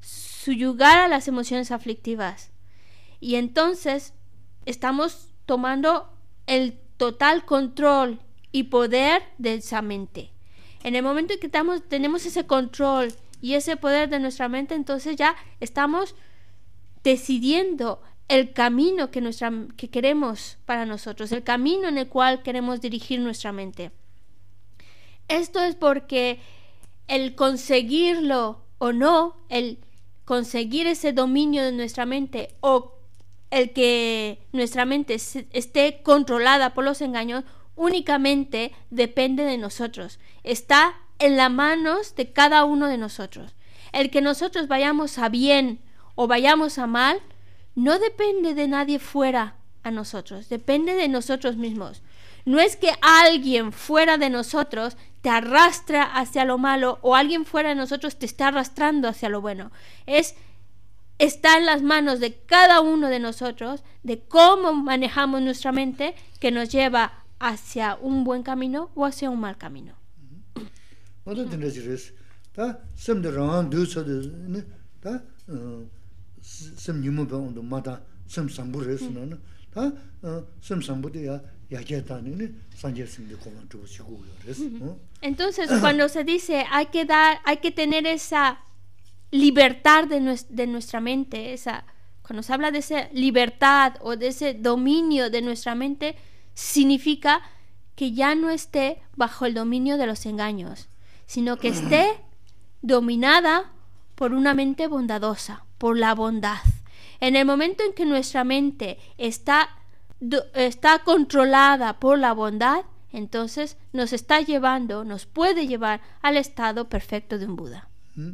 subyugar a las emociones aflictivas. Y entonces estamos tomando el total control y poder de esa mente. En el momento en que tenemos ese control y ese poder de nuestra mente, entonces ya estamos decidiendo el camino que, queremos para nosotros, el camino en el cual queremos dirigir nuestra mente. Esto es porque el conseguirlo o no, el conseguir ese dominio de nuestra mente o el que nuestra mente esté controlada por los engaños únicamente depende de nosotros. Está en las manos de cada uno de nosotros. El que nosotros vayamos a bien o vayamos a mal, no depende de nadie fuera a nosotros, depende de nosotros mismos. No es que alguien fuera de nosotros te arrastra hacia lo malo o alguien fuera de nosotros te está arrastrando hacia lo bueno. Es está en las manos de cada uno de nosotros, de cómo manejamos nuestra mente que nos lleva hacia un buen camino o hacia un mal camino entonces cuando se dice hay que dar hay que tener esa libertad de, nuestra mente esa cuando se habla de esa libertad o de ese dominio de nuestra mente significa que ya no esté bajo el dominio de los engaños, sino que esté dominada por una mente bondadosa por la bondad. En el momento en que nuestra mente está, está controlada por la bondad, entonces nos está llevando, nos puede llevar al estado perfecto de un Buda. ¿Mm?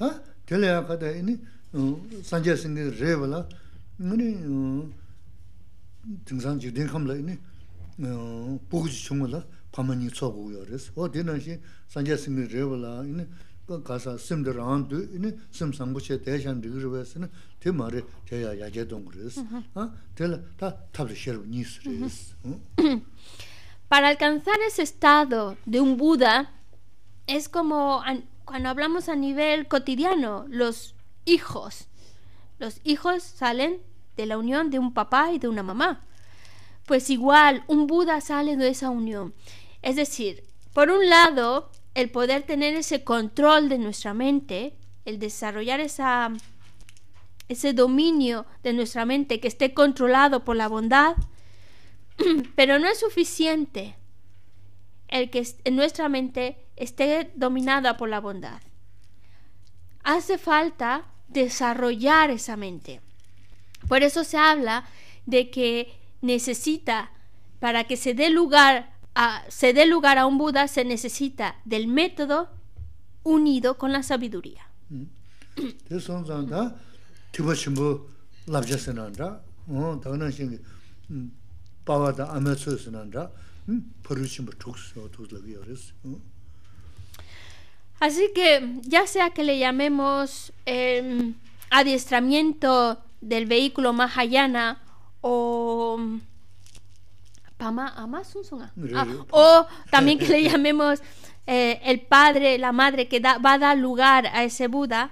¿Ah? Para alcanzar ese estado de un Buda es como cuando hablamos a nivel cotidiano, los hijos. Los hijos salen de la unión de un papá y de una mamá. Pues igual, un Buda sale de esa unión. Es decir, por un lado, el poder tener ese control de nuestra mente, el desarrollar esa, ese dominio de nuestra mente que esté controlado por la bondad, pero no es suficiente el que en nuestra mente esté dominada por la bondad. Hace falta desarrollar esa mente. Por eso se habla de que necesita, para que se dé lugar se dé lugar a un Buda, se necesita del método unido con la sabiduría. Así que ya sea que le llamemos em, adiestramiento del vehículo Mahayana o Ah, o también que le llamemos eh, el padre, la madre que va a dar lugar a ese Buda,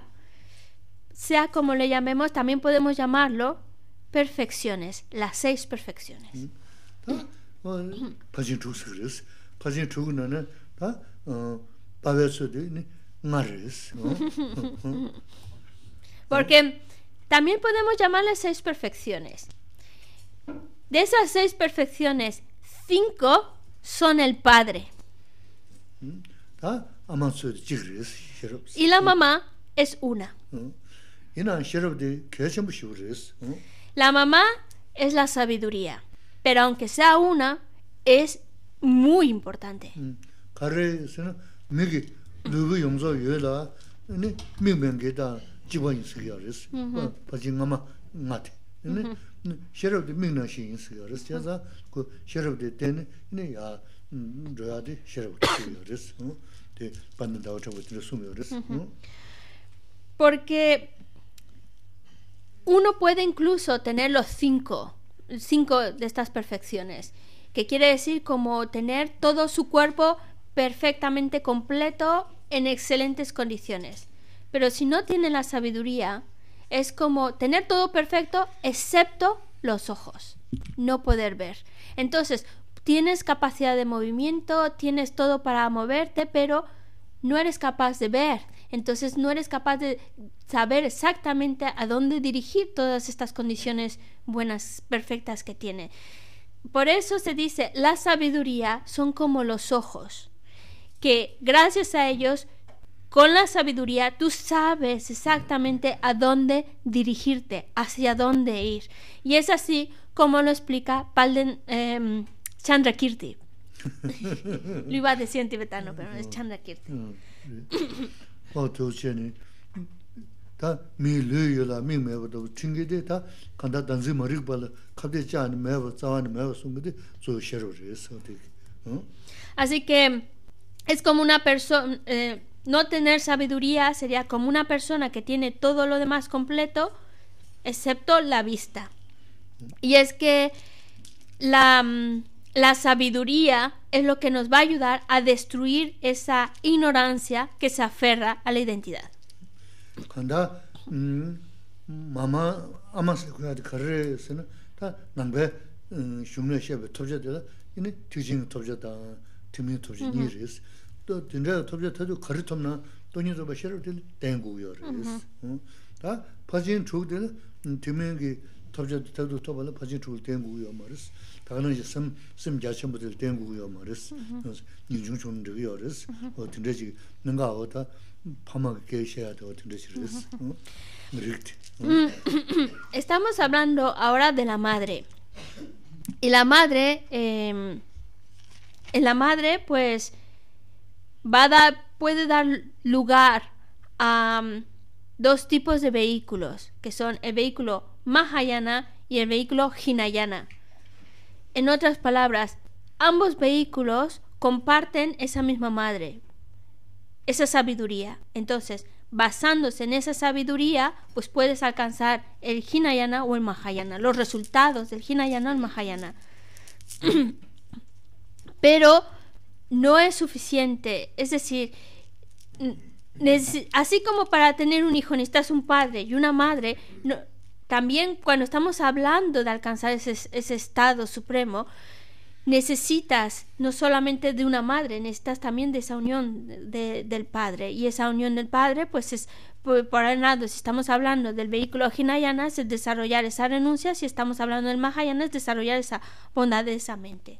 sea como le llamemos, también podemos llamarlo perfecciones, las seis perfecciones. Porque también podemos llamar las seis perfecciones. De esas seis perfecciones, cinco son el padre. ¿Mm? ¿Ah? Y la mamá es una. ¿Mm? ¿Mm? La mamá es la sabiduría, pero aunque sea una, es muy importante. Porque uno puede incluso tener los cinco, cinco de estas perfecciones, que quiere decir como tener todo su cuerpo perfectamente completo en excelentes condiciones. Pero si no tiene la sabiduría, es como tener todo perfecto excepto los ojos, no poder ver. Entonces, tienes capacidad de movimiento, tienes todo para moverte, pero no eres capaz de ver. Entonces, no eres capaz de saber exactamente a dónde dirigir todas estas condiciones buenas, perfectas que tiene. Por eso se dice, la sabiduría son como los ojos, que gracias a ellos con la sabiduría tú sabes exactamente a dónde dirigirte, hacia dónde ir. Y es así como lo explica em, Chandra eh, Kirti. lo iba a decir en tibetano, pero es Chandra Kirti. Pues, así que es como una persona... Eh, no tener sabiduría sería como una persona que tiene todo lo demás completo, excepto la vista. Y es que la, mm, sabiduría es lo que nos va a ayudar a destruir esa ignorancia que se aferra a la identidad. 또 진짜 터져 터져 거리 텀나 돈이도 버셔를 들 땡구요. 응. 다 퍼진 죽들 뒤면기 터져 터져 터벌 퍼진 죽을 땡구요 말스. 다는 이제 숨 숨자 전부들 땡구요 말스. 그래서 이중 좋은 어 드르지 뭔가 어디다 파마 계셔야 돼. 드르시를 했어. 응. 그렇게. 음. Estamos hablando ahora de la madre. Y la madre eh En la madre pues va puede dar lugar a um, dos tipos de vehículos, que son el vehículo Mahayana y el vehículo Hinayana. En otras palabras, ambos vehículos comparten esa misma madre, esa sabiduría. Entonces, basándose en esa sabiduría, pues puedes alcanzar el Hinayana o el Mahayana, los resultados del Hinayana o el Mahayana. Pero no es suficiente. Es decir, así como para tener un hijo necesitas un padre y una madre, también cuando estamos hablando de alcanzar ese, estado supremo, necesitas no solamente de una madre, necesitas también de esa unión del padre. Y esa unión del padre, pues es, por, el lado, si estamos hablando del vehículo Hinayana, es desarrollar esa renuncia, si estamos hablando del Mahayana, es desarrollar esa bondad de esa mente.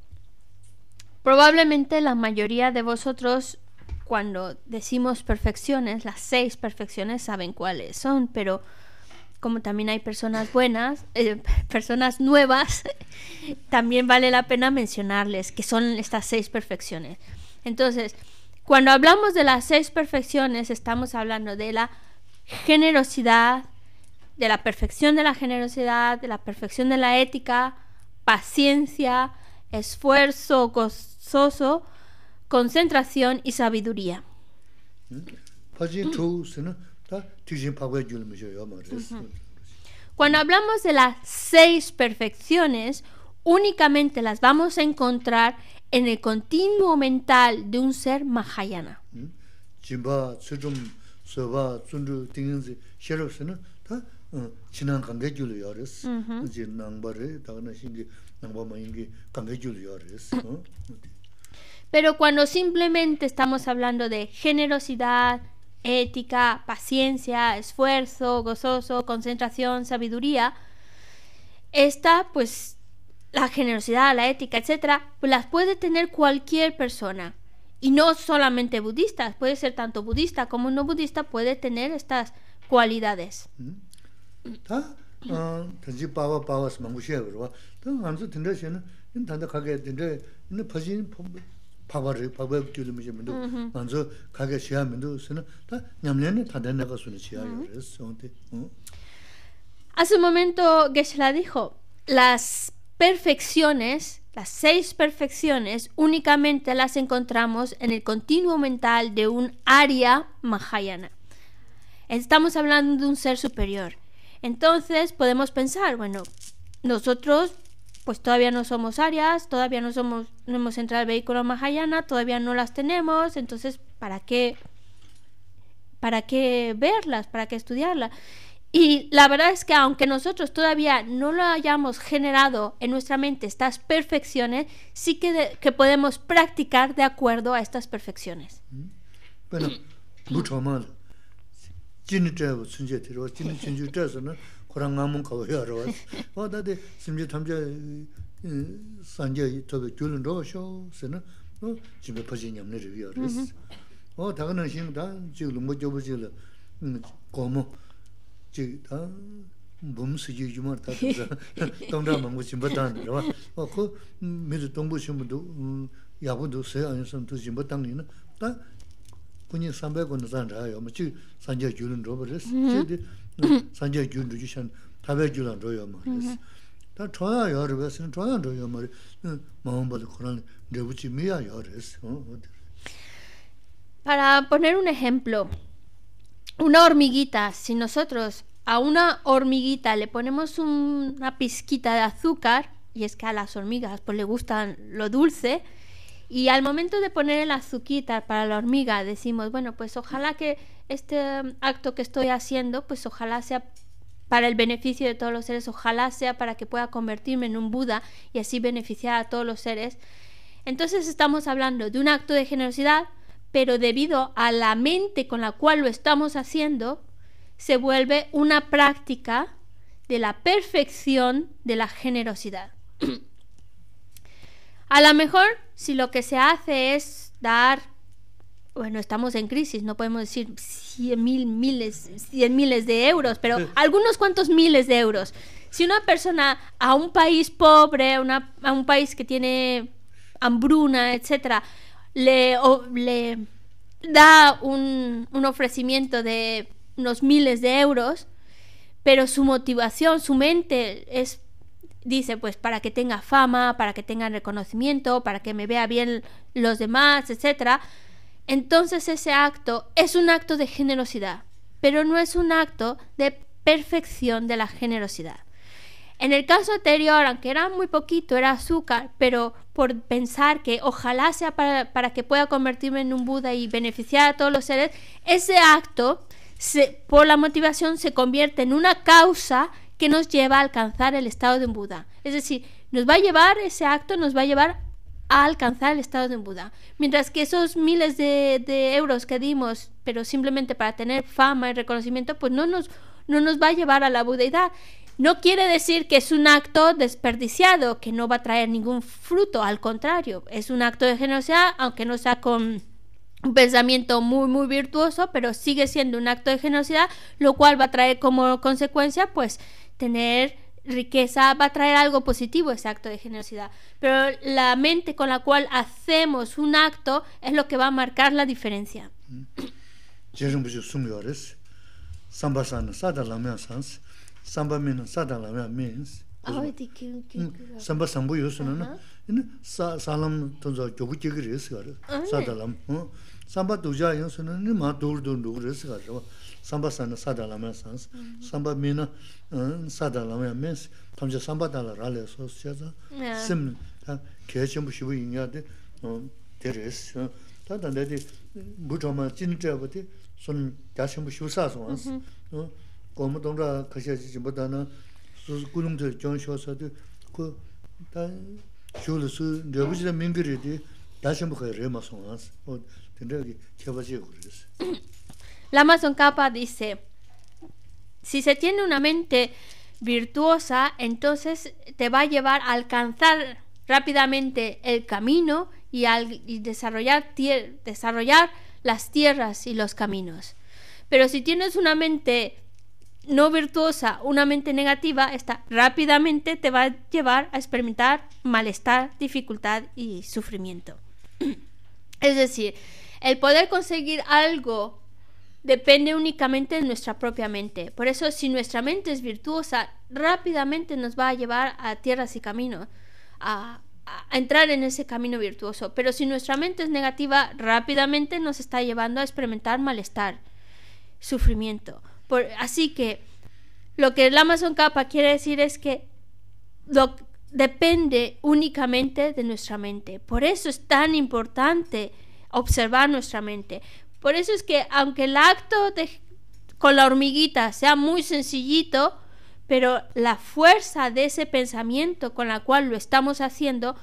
Probablemente la mayoría de vosotros, cuando decimos perfecciones, las seis perfecciones saben cuáles son, pero como también hay personas buenas, eh, personas nuevas, también vale la pena mencionarles que son estas seis perfecciones. Entonces, cuando hablamos de las seis perfecciones, estamos hablando de la generosidad, de la perfección de la generosidad, de la perfección de la ética, paciencia, esfuerzo, gozo concentración y sabiduría. Cuando hablamos de las seis perfecciones, únicamente las vamos a encontrar en el continuo mental de un ser Mahayana. Pero cuando simplemente estamos hablando de generosidad, ética, paciencia, esfuerzo, gozoso, concentración, sabiduría, esta pues la generosidad, la ética, etcétera, pues las puede tener cualquier persona. Y no solamente budistas, puede ser tanto budista como no budista, puede tener estas cualidades. Ah, Hace un momento Geshla la dijo, las perfecciones, las seis perfecciones, únicamente las encontramos en el continuo mental de un área Mahayana. Estamos hablando de un ser superior. Entonces podemos pensar, bueno, nosotros pues todavía no somos Arias, todavía no somos, no hemos entrado al vehículo Mahayana, todavía no las tenemos, entonces ¿para qué? ¿Para qué verlas? ¿Para qué estudiarlas? Y la verdad es que aunque nosotros todavía no lo hayamos generado en nuestra mente estas perfecciones, sí que, podemos practicar de acuerdo a estas perfecciones. Mm. Bueno, mucho más. kurang 마음은 kawo yaa rawa. Wa dade simche tamche sanje tobe gyulun rawa shao se na jimbe pachi nyamne rawa yaa rawa se. Wa daga nang shing da jiga lumbo jobo jiga gomo jiga da bum si jiga yumar tatamza tongda mangu jimba tangi rawa. Wa ku tongbo shimbo do yabu tu jimba kunye gyulun rawa Para poner un ejemplo, una hormiguita, si nosotros a una hormiguita le ponemos una pizquita de azúcar, y es que a las hormigas pues le gustan lo dulce, y al momento de poner el azuquita para la hormiga decimos, bueno, pues ojalá que este um, acto que estoy haciendo, pues ojalá sea para el beneficio de todos los seres, ojalá sea para que pueda convertirme en un Buda y así beneficiar a todos los seres. Entonces estamos hablando de un acto de generosidad, pero debido a la mente con la cual lo estamos haciendo, se vuelve una práctica de la perfección de la generosidad. a lo mejor si lo que se hace es dar bueno, estamos en crisis, no podemos decir cien mil, miles, cien miles de euros, pero algunos cuantos miles de euros. Si una persona a un país pobre, a un país que tiene hambruna, etcétera, le, le da un, un ofrecimiento de unos miles de euros, pero su motivación, su mente es dice pues para que tenga fama, para que tenga reconocimiento, para que me vea bien los demás, etcétera entonces ese acto es un acto de generosidad, pero no es un acto de perfección de la generosidad. En el caso anterior, aunque era muy poquito, era azúcar, pero por pensar que ojalá sea para, que pueda convertirme en un Buda y beneficiar a todos los seres, ese acto, por la motivación, se convierte en una causa que nos lleva a alcanzar el estado de un Buda. Es decir, nos va a llevar, ese acto nos va a llevar alcanzar el estado de Buda. Mientras que esos miles de, de, euros que dimos, pero simplemente para tener fama y reconocimiento, pues no nos, no nos va a llevar a la budeidad. No quiere decir que es un acto desperdiciado, que no va a traer ningún fruto, al contrario, es un acto de generosidad, aunque no sea con un pensamiento muy, muy virtuoso, pero sigue siendo un acto de generosidad, lo cual va a traer como consecuencia, pues, tener riqueza va a traer algo positivo ese acto de generosidad. Pero la mente con la cual hacemos un acto es lo que va a marcar la diferencia. Mm. samba sana sada lama ya sansa, samba mina eh, sada lama ya mensi, tamja samba dala rale sos ya zan, sim, kaya chenpo shivu inga de, eh, tere es, eh. tata dadi buchoma jini treba de, son kaya chenpo shivu sasa wans, mm-hmm. koma tongra kashaya chi chenpo dana, sos kulung tere La Amazon Capa dice, si se tiene una mente virtuosa, entonces te va a llevar a alcanzar rápidamente el camino y, desarrollar, desarrollar las tierras y los caminos. Pero si tienes una mente no virtuosa, una mente negativa, esta rápidamente te va a llevar a experimentar malestar, dificultad y sufrimiento. Es decir, el poder conseguir algo depende únicamente de nuestra propia mente. Por eso, si nuestra mente es virtuosa, rápidamente nos va a llevar a tierras y caminos, a, entrar en ese camino virtuoso. Pero si nuestra mente es negativa, rápidamente nos está llevando a experimentar malestar, sufrimiento. Por, así que lo que el Amazon Kappa quiere decir es que depende únicamente de nuestra mente. Por eso es tan importante observar nuestra mente. Por eso es que aunque el acto con la hormiguita sea muy sencillito, pero la fuerza de ese pensamiento con la cual lo estamos haciendo,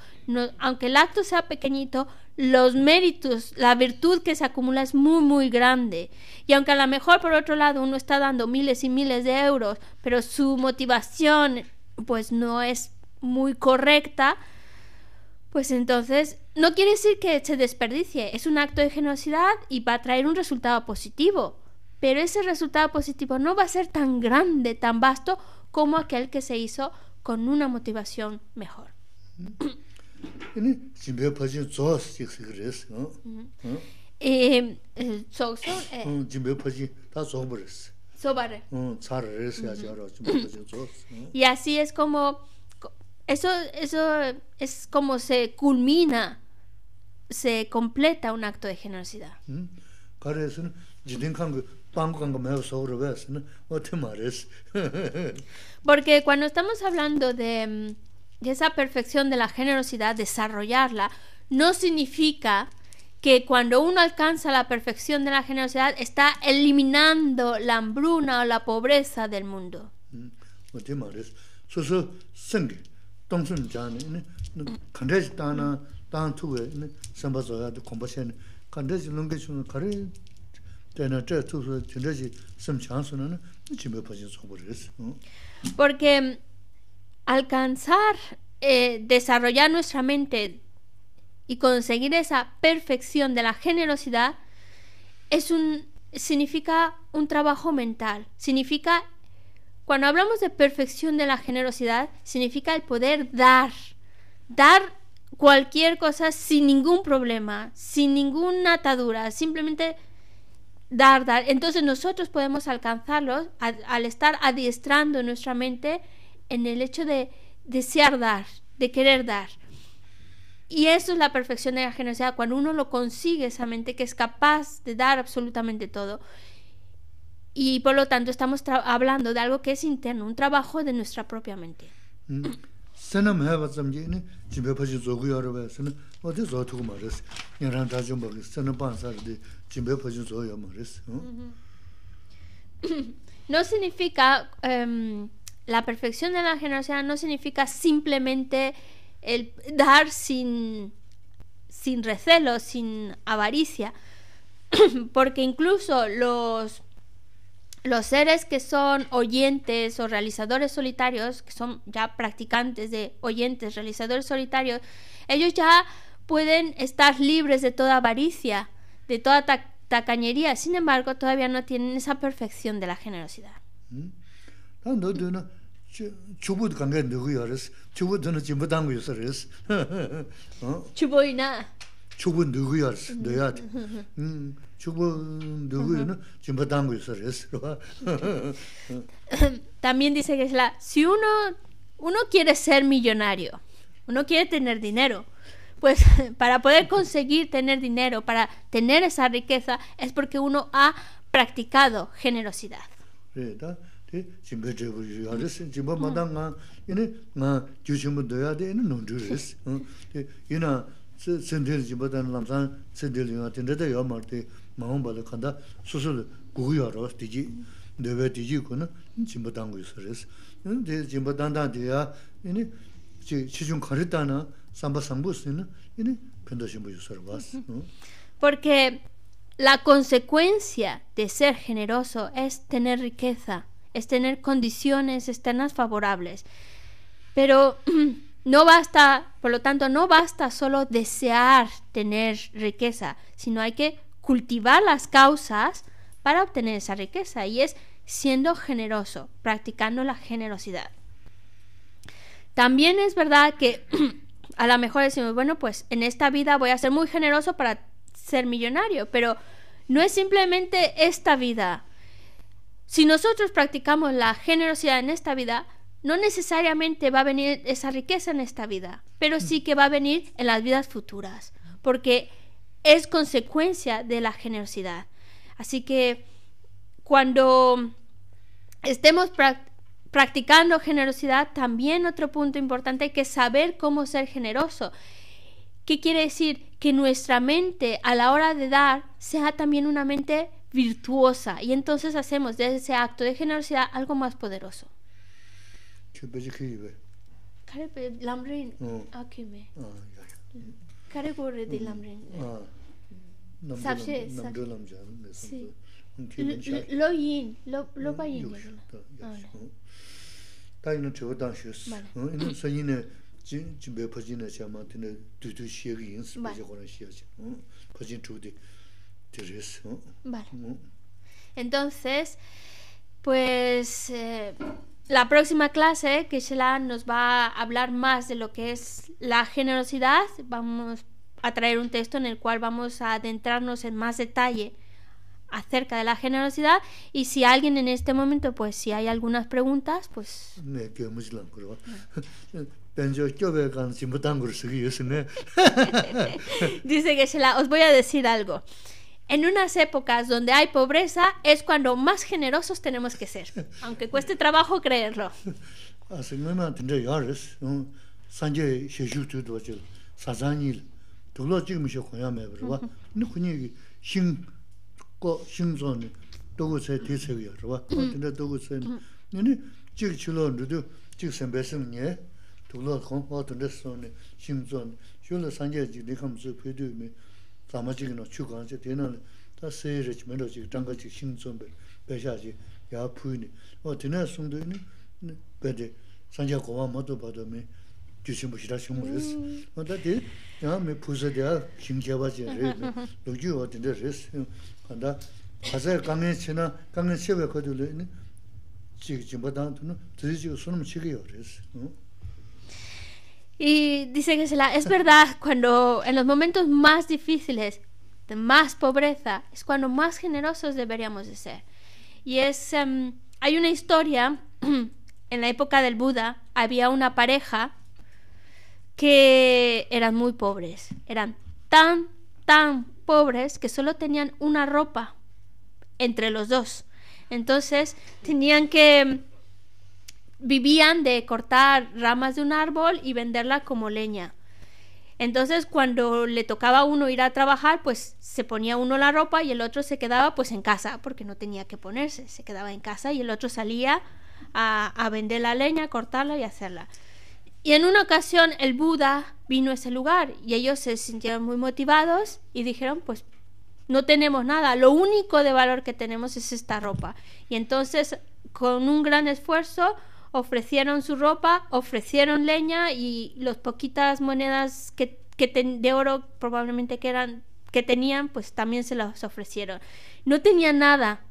aunque el acto sea pequeñito, los méritos, la virtud que se acumula es muy, muy grande. Y aunque a lo mejor por otro lado uno está dando miles y miles de euros, pero su motivación pues no es muy correcta, pues entonces no quiere decir que se desperdicie, es un acto de generosidad y va a traer un resultado positivo, pero ese resultado positivo no va a ser tan grande, tan vasto como aquel que se hizo con una motivación mejor. y así es como eso, eso es como se culmina se completa un acto de generosidad. Porque cuando estamos hablando de, mm, de esa perfección de la generosidad, desarrollarla, no significa que cuando uno alcanza la perfección de la generosidad está eliminando la hambruna o la pobreza del mundo. Porque mm, alcanzar, eh, desarrollar nuestra mente y conseguir esa perfección de la generosidad es un significa un trabajo mental, significa cuando hablamos de perfección de la generosidad, significa el poder dar, dar cualquier cosa sin ningún problema, sin ninguna atadura, simplemente dar, dar. Entonces nosotros podemos alcanzarlos al estar adiestrando nuestra mente en el hecho de desear dar, de querer dar. Y eso es la perfección de la generosidad, cuando uno lo consigue esa mente que es capaz de dar absolutamente todo. Y por lo tanto estamos hablando de algo que es interno, un trabajo de nuestra propia mente. Mm senam heba tsamji ini jimbe pachi zogu yorwa sena odi zo tuku ma resi nyaran tajun baki senam pansar di jimbe pachi zogu yorwa ma resi mm-hmm. No significa, um, la perfección de la generosidad no significa simplemente el dar sin, sin recelo, sin avaricia, porque incluso los los seres que son oyentes o realizadores solitarios, que son ya practicantes de oyentes, realizadores solitarios, ellos ya pueden estar libres de toda avaricia, de toda tacañería. Sin embargo, todavía no tienen esa perfección de la generosidad. ¿Mm? También dice que si uno, uno quiere ser millonario, uno quiere tener dinero, pues para poder conseguir tener dinero, para tener esa riqueza, es porque uno ha practicado generosidad porque la consecuencia de ser generoso es tener riqueza es tener condiciones externas favorables pero No basta, por lo tanto, no basta solo desear tener riqueza, sino hay que cultivar las causas para obtener esa riqueza y es siendo generoso, practicando la generosidad. También es verdad que a lo mejor decimos, bueno, pues en esta vida voy a ser muy generoso para ser millonario, pero no es simplemente esta vida. Si nosotros practicamos la generosidad en esta vida, no necesariamente va a venir esa riqueza en esta vida, pero sí que va a venir en las vidas futuras, porque es consecuencia de la generosidad. Así que cuando estemos practicando generosidad, también otro punto importante que es saber cómo ser generoso. ¿Qué quiere decir? Que nuestra mente a la hora de dar sea también una mente virtuosa y entonces hacemos de ese acto de generosidad algo más poderoso. Sapshe, namdyolam janam desam. Lo yin, lo pa yin. Ta yin chewa dan shus. Yin so yin jin jin be pa jin cha ma tin du du xie ge yin si ge horan xie cha. Pa Vale. Entonces, pues eh, la próxima clase que Shela nos va a hablar más de lo que es la generosidad, vamos a traer un texto en el cual vamos a adentrarnos en más detalle acerca de la generosidad y si alguien en este momento pues si hay algunas preguntas pues dice que se la os voy a decir algo en unas épocas donde hay pobreza es cuando más generosos tenemos que ser aunque cueste trabajo creerlo 둘러 지금 mīshā khuñyā mē rūwa, mm-hmm. nī khuñyā 도구세 xīng, kō 근데 도구세는 nī, dōgu sē tī sē wī rūwa, tīndā dōgu sē nī, nī nī chīka chīla 되는 다 chīka sēn 당가지 sēng nī, dhūla khuñ, wā tīndā sō nī, xīng sō gyushimbo shirashimbo res. Da di, yaa mi puza diya shimjeba je re, lukyu wa dinda res. Da khasaya kangen che na, kangen chewe kado le, chigi jimba dan tu na, tuzi chigi sunam chigi yo res. Y dice que se la, es verdad, cuando en los momentos más difíciles, de más pobreza, es cuando más generosos deberíamos de ser. Y es, um, hay una historia, en la época del Buda, había una pareja que eran muy pobres. Eran tan, tan pobres que solo tenían una ropa entre los dos. Entonces tenían que mm, vivían de cortar ramas de un árbol y venderla como leña. Entonces cuando le tocaba a uno ir a trabajar, pues se ponía uno la ropa y el otro se quedaba pues en casa, porque no tenía que ponerse, se quedaba en casa y el otro salía a, a vender la leña, cortarla y hacerla. Y en una ocasión el Buda vino a ese lugar y ellos se sintieron muy motivados y dijeron, pues no tenemos nada, lo único de valor que tenemos es esta ropa. Y entonces, con un gran esfuerzo, ofrecieron su ropa, ofrecieron leña y las poquitas monedas que, de oro probablemente que, eran, que tenían, pues también se las ofrecieron. No tenían nada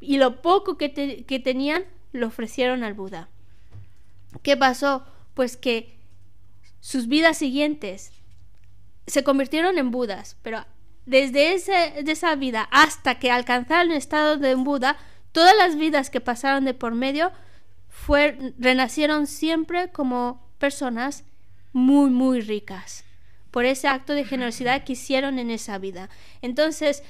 y lo poco que, que tenían lo ofrecieron al Buda. ¿Qué pasó? pues que sus vidas siguientes se convirtieron en Budas, pero desde ese, de esa vida hasta que alcanzaron el estado de un Buda, todas las vidas que pasaron de por medio renacieron siempre como personas muy, muy ricas por ese acto de generosidad que hicieron en esa vida. Entonces,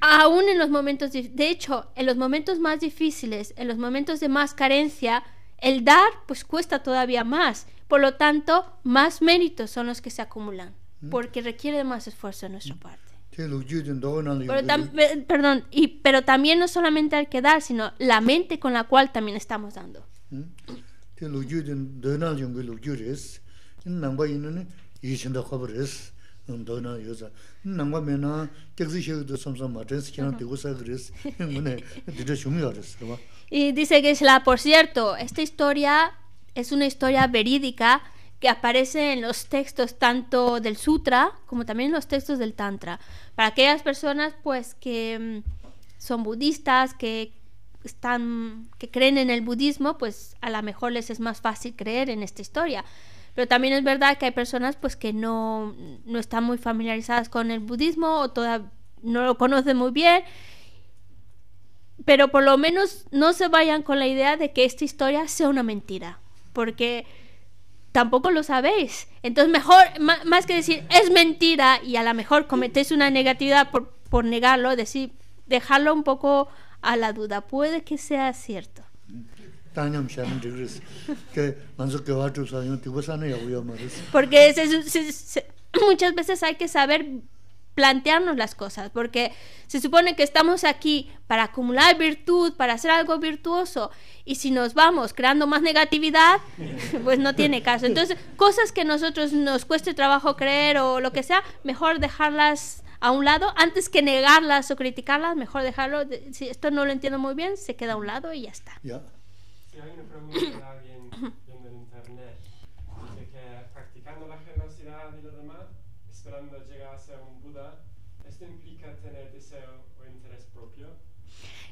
aún en los momentos, de hecho, en los momentos más difíciles, en los momentos de más carencia, el dar pues cuesta todavía más, por lo tanto, más méritos son los que se acumulan, mm. porque requiere más esfuerzo de nuestra parte. Pero eh, perdón, y, pero también no solamente hay que dar, sino la mente con la cual también estamos dando. Y dice la por cierto, esta historia es una historia verídica que aparece en los textos tanto del Sutra como también en los textos del Tantra. Para aquellas personas pues que mm, son budistas, que están que creen en el budismo, pues a lo mejor les es más fácil creer en esta historia. Pero también es verdad que hay personas pues que no, no están muy familiarizadas con el budismo o toda, no lo conocen muy bien pero por lo menos no se vayan con la idea de que esta historia sea una mentira, porque tampoco lo sabéis. Entonces, mejor, más que decir es mentira y a lo mejor cometéis una negatividad por, negarlo, decir, dejarlo un poco a la duda, puede que sea cierto. Porque muchas veces hay que saber plantearnos las cosas, porque se supone que estamos aquí para acumular virtud, para hacer algo virtuoso, y si nos vamos creando más negatividad, pues no tiene caso. Entonces, cosas que nosotros nos cueste trabajo creer o lo que sea, mejor dejarlas a un lado, antes que negarlas o criticarlas, mejor dejarlo, si esto no lo entiendo muy bien, se queda a un lado y ya está.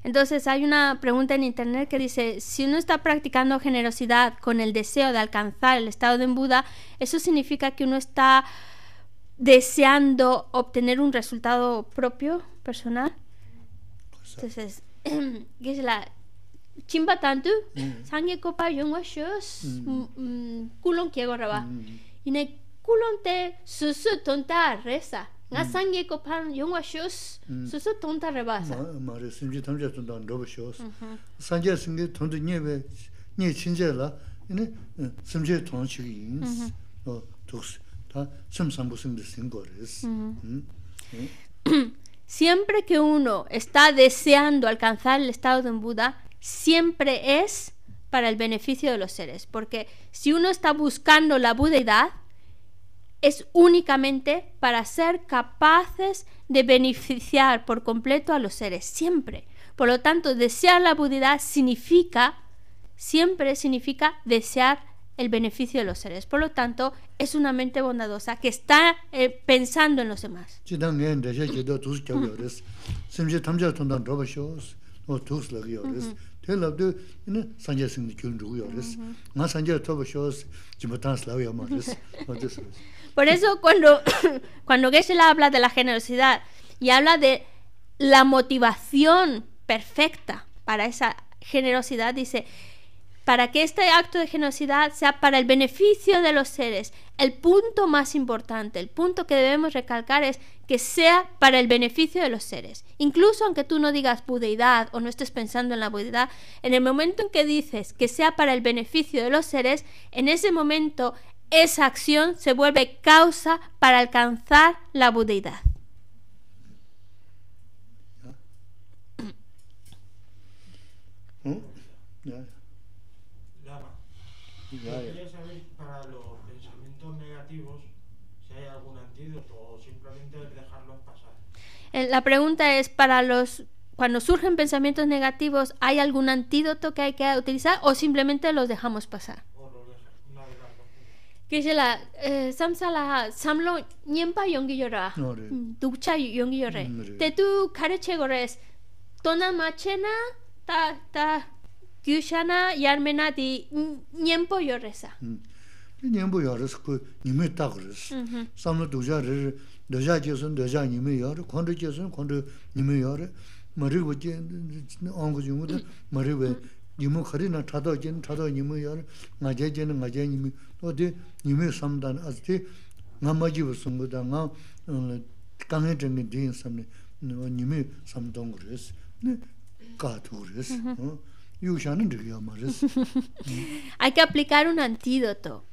Entonces hay una pregunta en internet que dice, si uno está practicando generosidad con el deseo de alcanzar el estado de Buda, ¿eso significa que uno está deseando obtener un resultado propio, personal? Pues, eh. Entonces, ¿qué es la... Chimba tanto, mm. copa kulon mm. mm, Y ne kulon susu tonta reza nga sangye ko pan yongwa shos susu tongta rebasa sa ma re simji tamja tongta roba shos sangye singe tongta nyebe nye chinje la ine simji tong chigi yins o tuks ta chim sambu simde singo res Siempre que uno está deseando alcanzar el estado de un Buda, siempre es para el beneficio de los seres. Porque si uno está buscando la budeidad, es únicamente para ser capaces de beneficiar por completo a los seres, siempre. Por lo tanto, desear la budidad significa, siempre significa desear el beneficio de los seres. Por lo tanto, es una mente bondadosa que está eh, pensando en los demás. Por eso cuando, cuando geshe habla de la generosidad y habla de la motivación perfecta para esa generosidad, dice, para que este acto de generosidad sea para el beneficio de los seres. El punto más importante, el punto que debemos recalcar es que sea para el beneficio de los seres. Incluso aunque tú no digas budeidad o no estés pensando en la budeidad, en el momento en que dices que sea para el beneficio de los seres, en ese momento esa acción se vuelve causa para alcanzar la budeidad. ¿Mm? quería saber para los pensamientos negativos si hay algún antídoto o simplemente dejarlos pasar. Eh, la pregunta es para los cuando surgen pensamientos negativos, ¿hay algún antídoto que hay que utilizar o simplemente los dejamos pasar? 그제라 삼살라 삼로 년바 연기여라 독차 연기여래 때두 가르체거레스 또나 ta ta Kyushana yarmina di nyempo yoresa? Hmm. Nyempo yoresu ku nime ta kuresu. Hmm, hmm. Samdo dhuja riri, dhuja jesan, dhuja nime yoresu, kondwa jesan, kondwa nime yoresu, marigwa jen, ongwa zyungu ta marigwa jen, khari na tato jen, tato nime yoresu, nga jen, nime Nime samdan nga jengi um, samne, nime Ka tu Hay que aplicar un antídoto.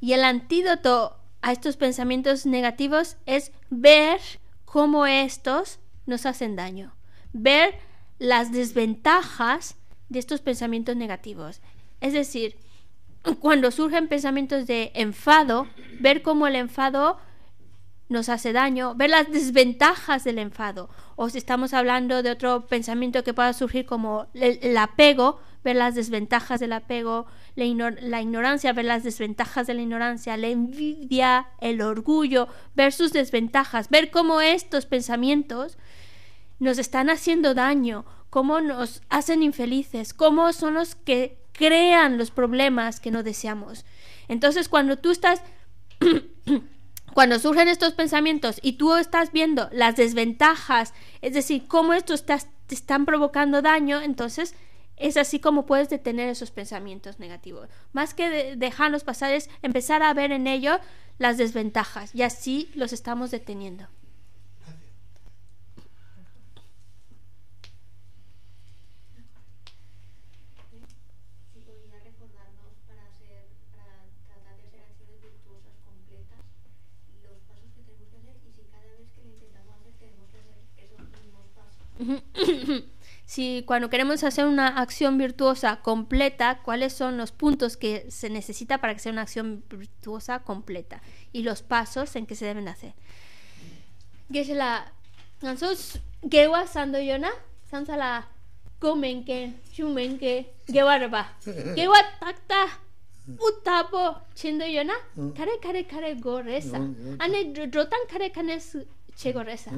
Y el antídoto a estos pensamientos negativos es ver cómo estos nos hacen daño. Ver las desventajas de estos pensamientos negativos. Es decir, cuando surgen pensamientos de enfado, ver cómo el enfado nos hace daño, ver las desventajas del enfado, o si estamos hablando de otro pensamiento que pueda surgir como el, apego, ver las desventajas del apego, la, ignorancia, ver las desventajas de la ignorancia, la envidia, el orgullo, ver sus desventajas, ver cómo estos pensamientos nos están haciendo daño, cómo nos hacen infelices, cómo son los que crean los problemas que no deseamos. Entonces, cuando tú estás cuando surgen estos pensamientos y tú estás viendo las desventajas, es decir, cómo estos te, te están provocando daño, entonces es así como puedes detener esos pensamientos negativos. Más que dejarlos pasar es empezar a ver en ello las desventajas y así los estamos deteniendo. si cuando queremos hacer una acción virtuosa completa, cuáles son los puntos que se necesita para que sea una acción virtuosa completa y los pasos en que se deben hacer. la... nosotros gewa sando yona, sansala qué? shumenke, gewarba. Gewa takta utapo chindo yona, mm. kare kare kare goresa. Mm, mm, Ane drotan kare kare chegoresa.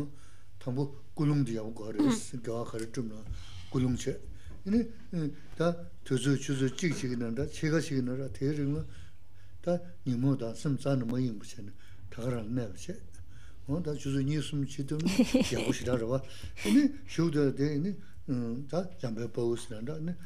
Tambu gulung di yaw gwa mm. res, gwa 다 chumla gulung che. Yini da eh, tuzu chuzu chik chigina da, chiga chigina da, te ringa da nimu da sim tsa nima 다 che, takara nai bu che. O da chuzu nyi sum chi tumla yaw dara Yini da yini jambay nanda,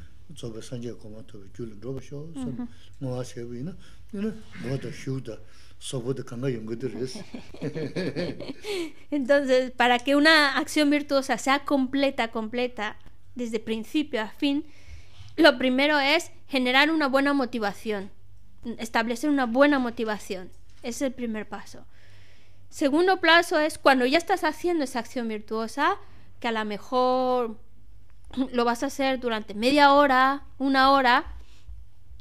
roba yini da. Entonces, para que una acción virtuosa sea completa, completa, desde principio a fin, lo primero es generar una buena motivación, establecer una buena motivación. Es el primer paso. Segundo plazo es cuando ya estás haciendo esa acción virtuosa, que a lo mejor lo vas a hacer durante media hora, una hora,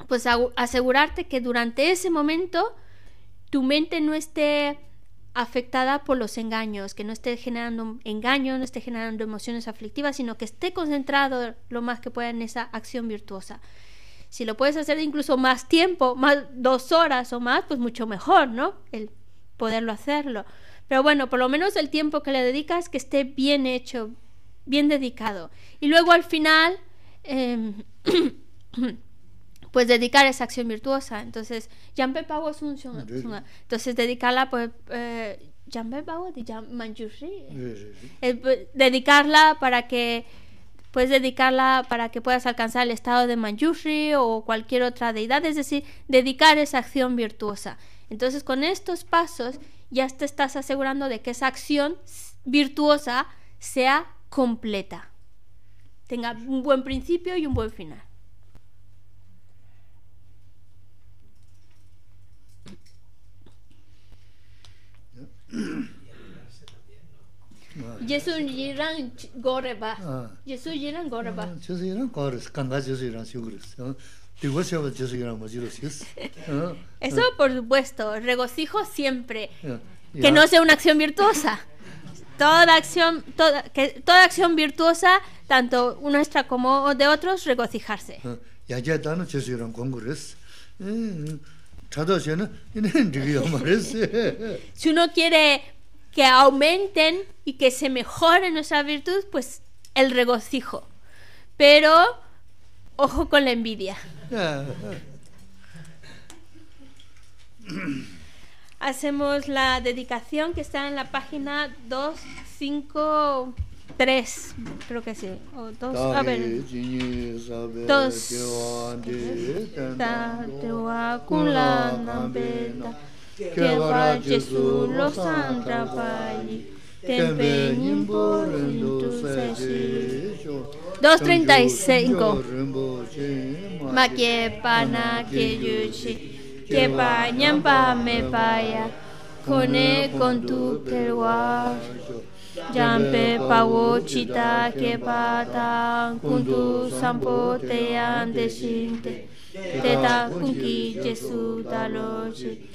pues asegurarte que durante ese momento tu mente no esté afectada por los engaños, que no esté generando engaños, no esté generando emociones aflictivas, sino que esté concentrado lo más que pueda en esa acción virtuosa. Si lo puedes hacer incluso más tiempo, más dos horas o más, pues mucho mejor, ¿no? El poderlo hacerlo. Pero bueno, por lo menos el tiempo que le dedicas que esté bien hecho, bien dedicado. Y luego al final, em, pues dedicar esa acción virtuosa. Entonces, Pago Entonces, dedicarla, pues... Eh, de eh, pues, dedicarla para que puedes dedicarla para que puedas alcanzar el estado de Manjushri o cualquier otra deidad, es decir, dedicar esa acción virtuosa. Entonces, con estos pasos ya te estás asegurando de que esa acción virtuosa sea completa, tenga un buen principio y un buen final. Jesu irán goreba. Ah. Jesu yiran goreba. Jesu yiran goreba. Kanga irán yiran siugres. Digo, si irán Jesu yiran Eso, por supuesto. Regocijo siempre. Que no sea una acción virtuosa. Toda acción, toda, que, toda acción virtuosa, tanto nuestra como de otros, regocijarse. Ya ya dano Jesu yiran congres. Chado xena, yinan digi yamares. Si uno quiere que aumenten y que se mejore nuestra virtud, pues el regocijo. Pero ojo con la envidia. Hacemos la dedicación que está en la página 253, creo que sí. O a ver. Dos. che va Gesù lo santa pagli, tempe in borrendo se ma che pana che giuci, che pagnan pa me paia, cone con tu che guai. Jampe pavocita che pata con tu sampote ande sinte, te da con chi Gesù da loci.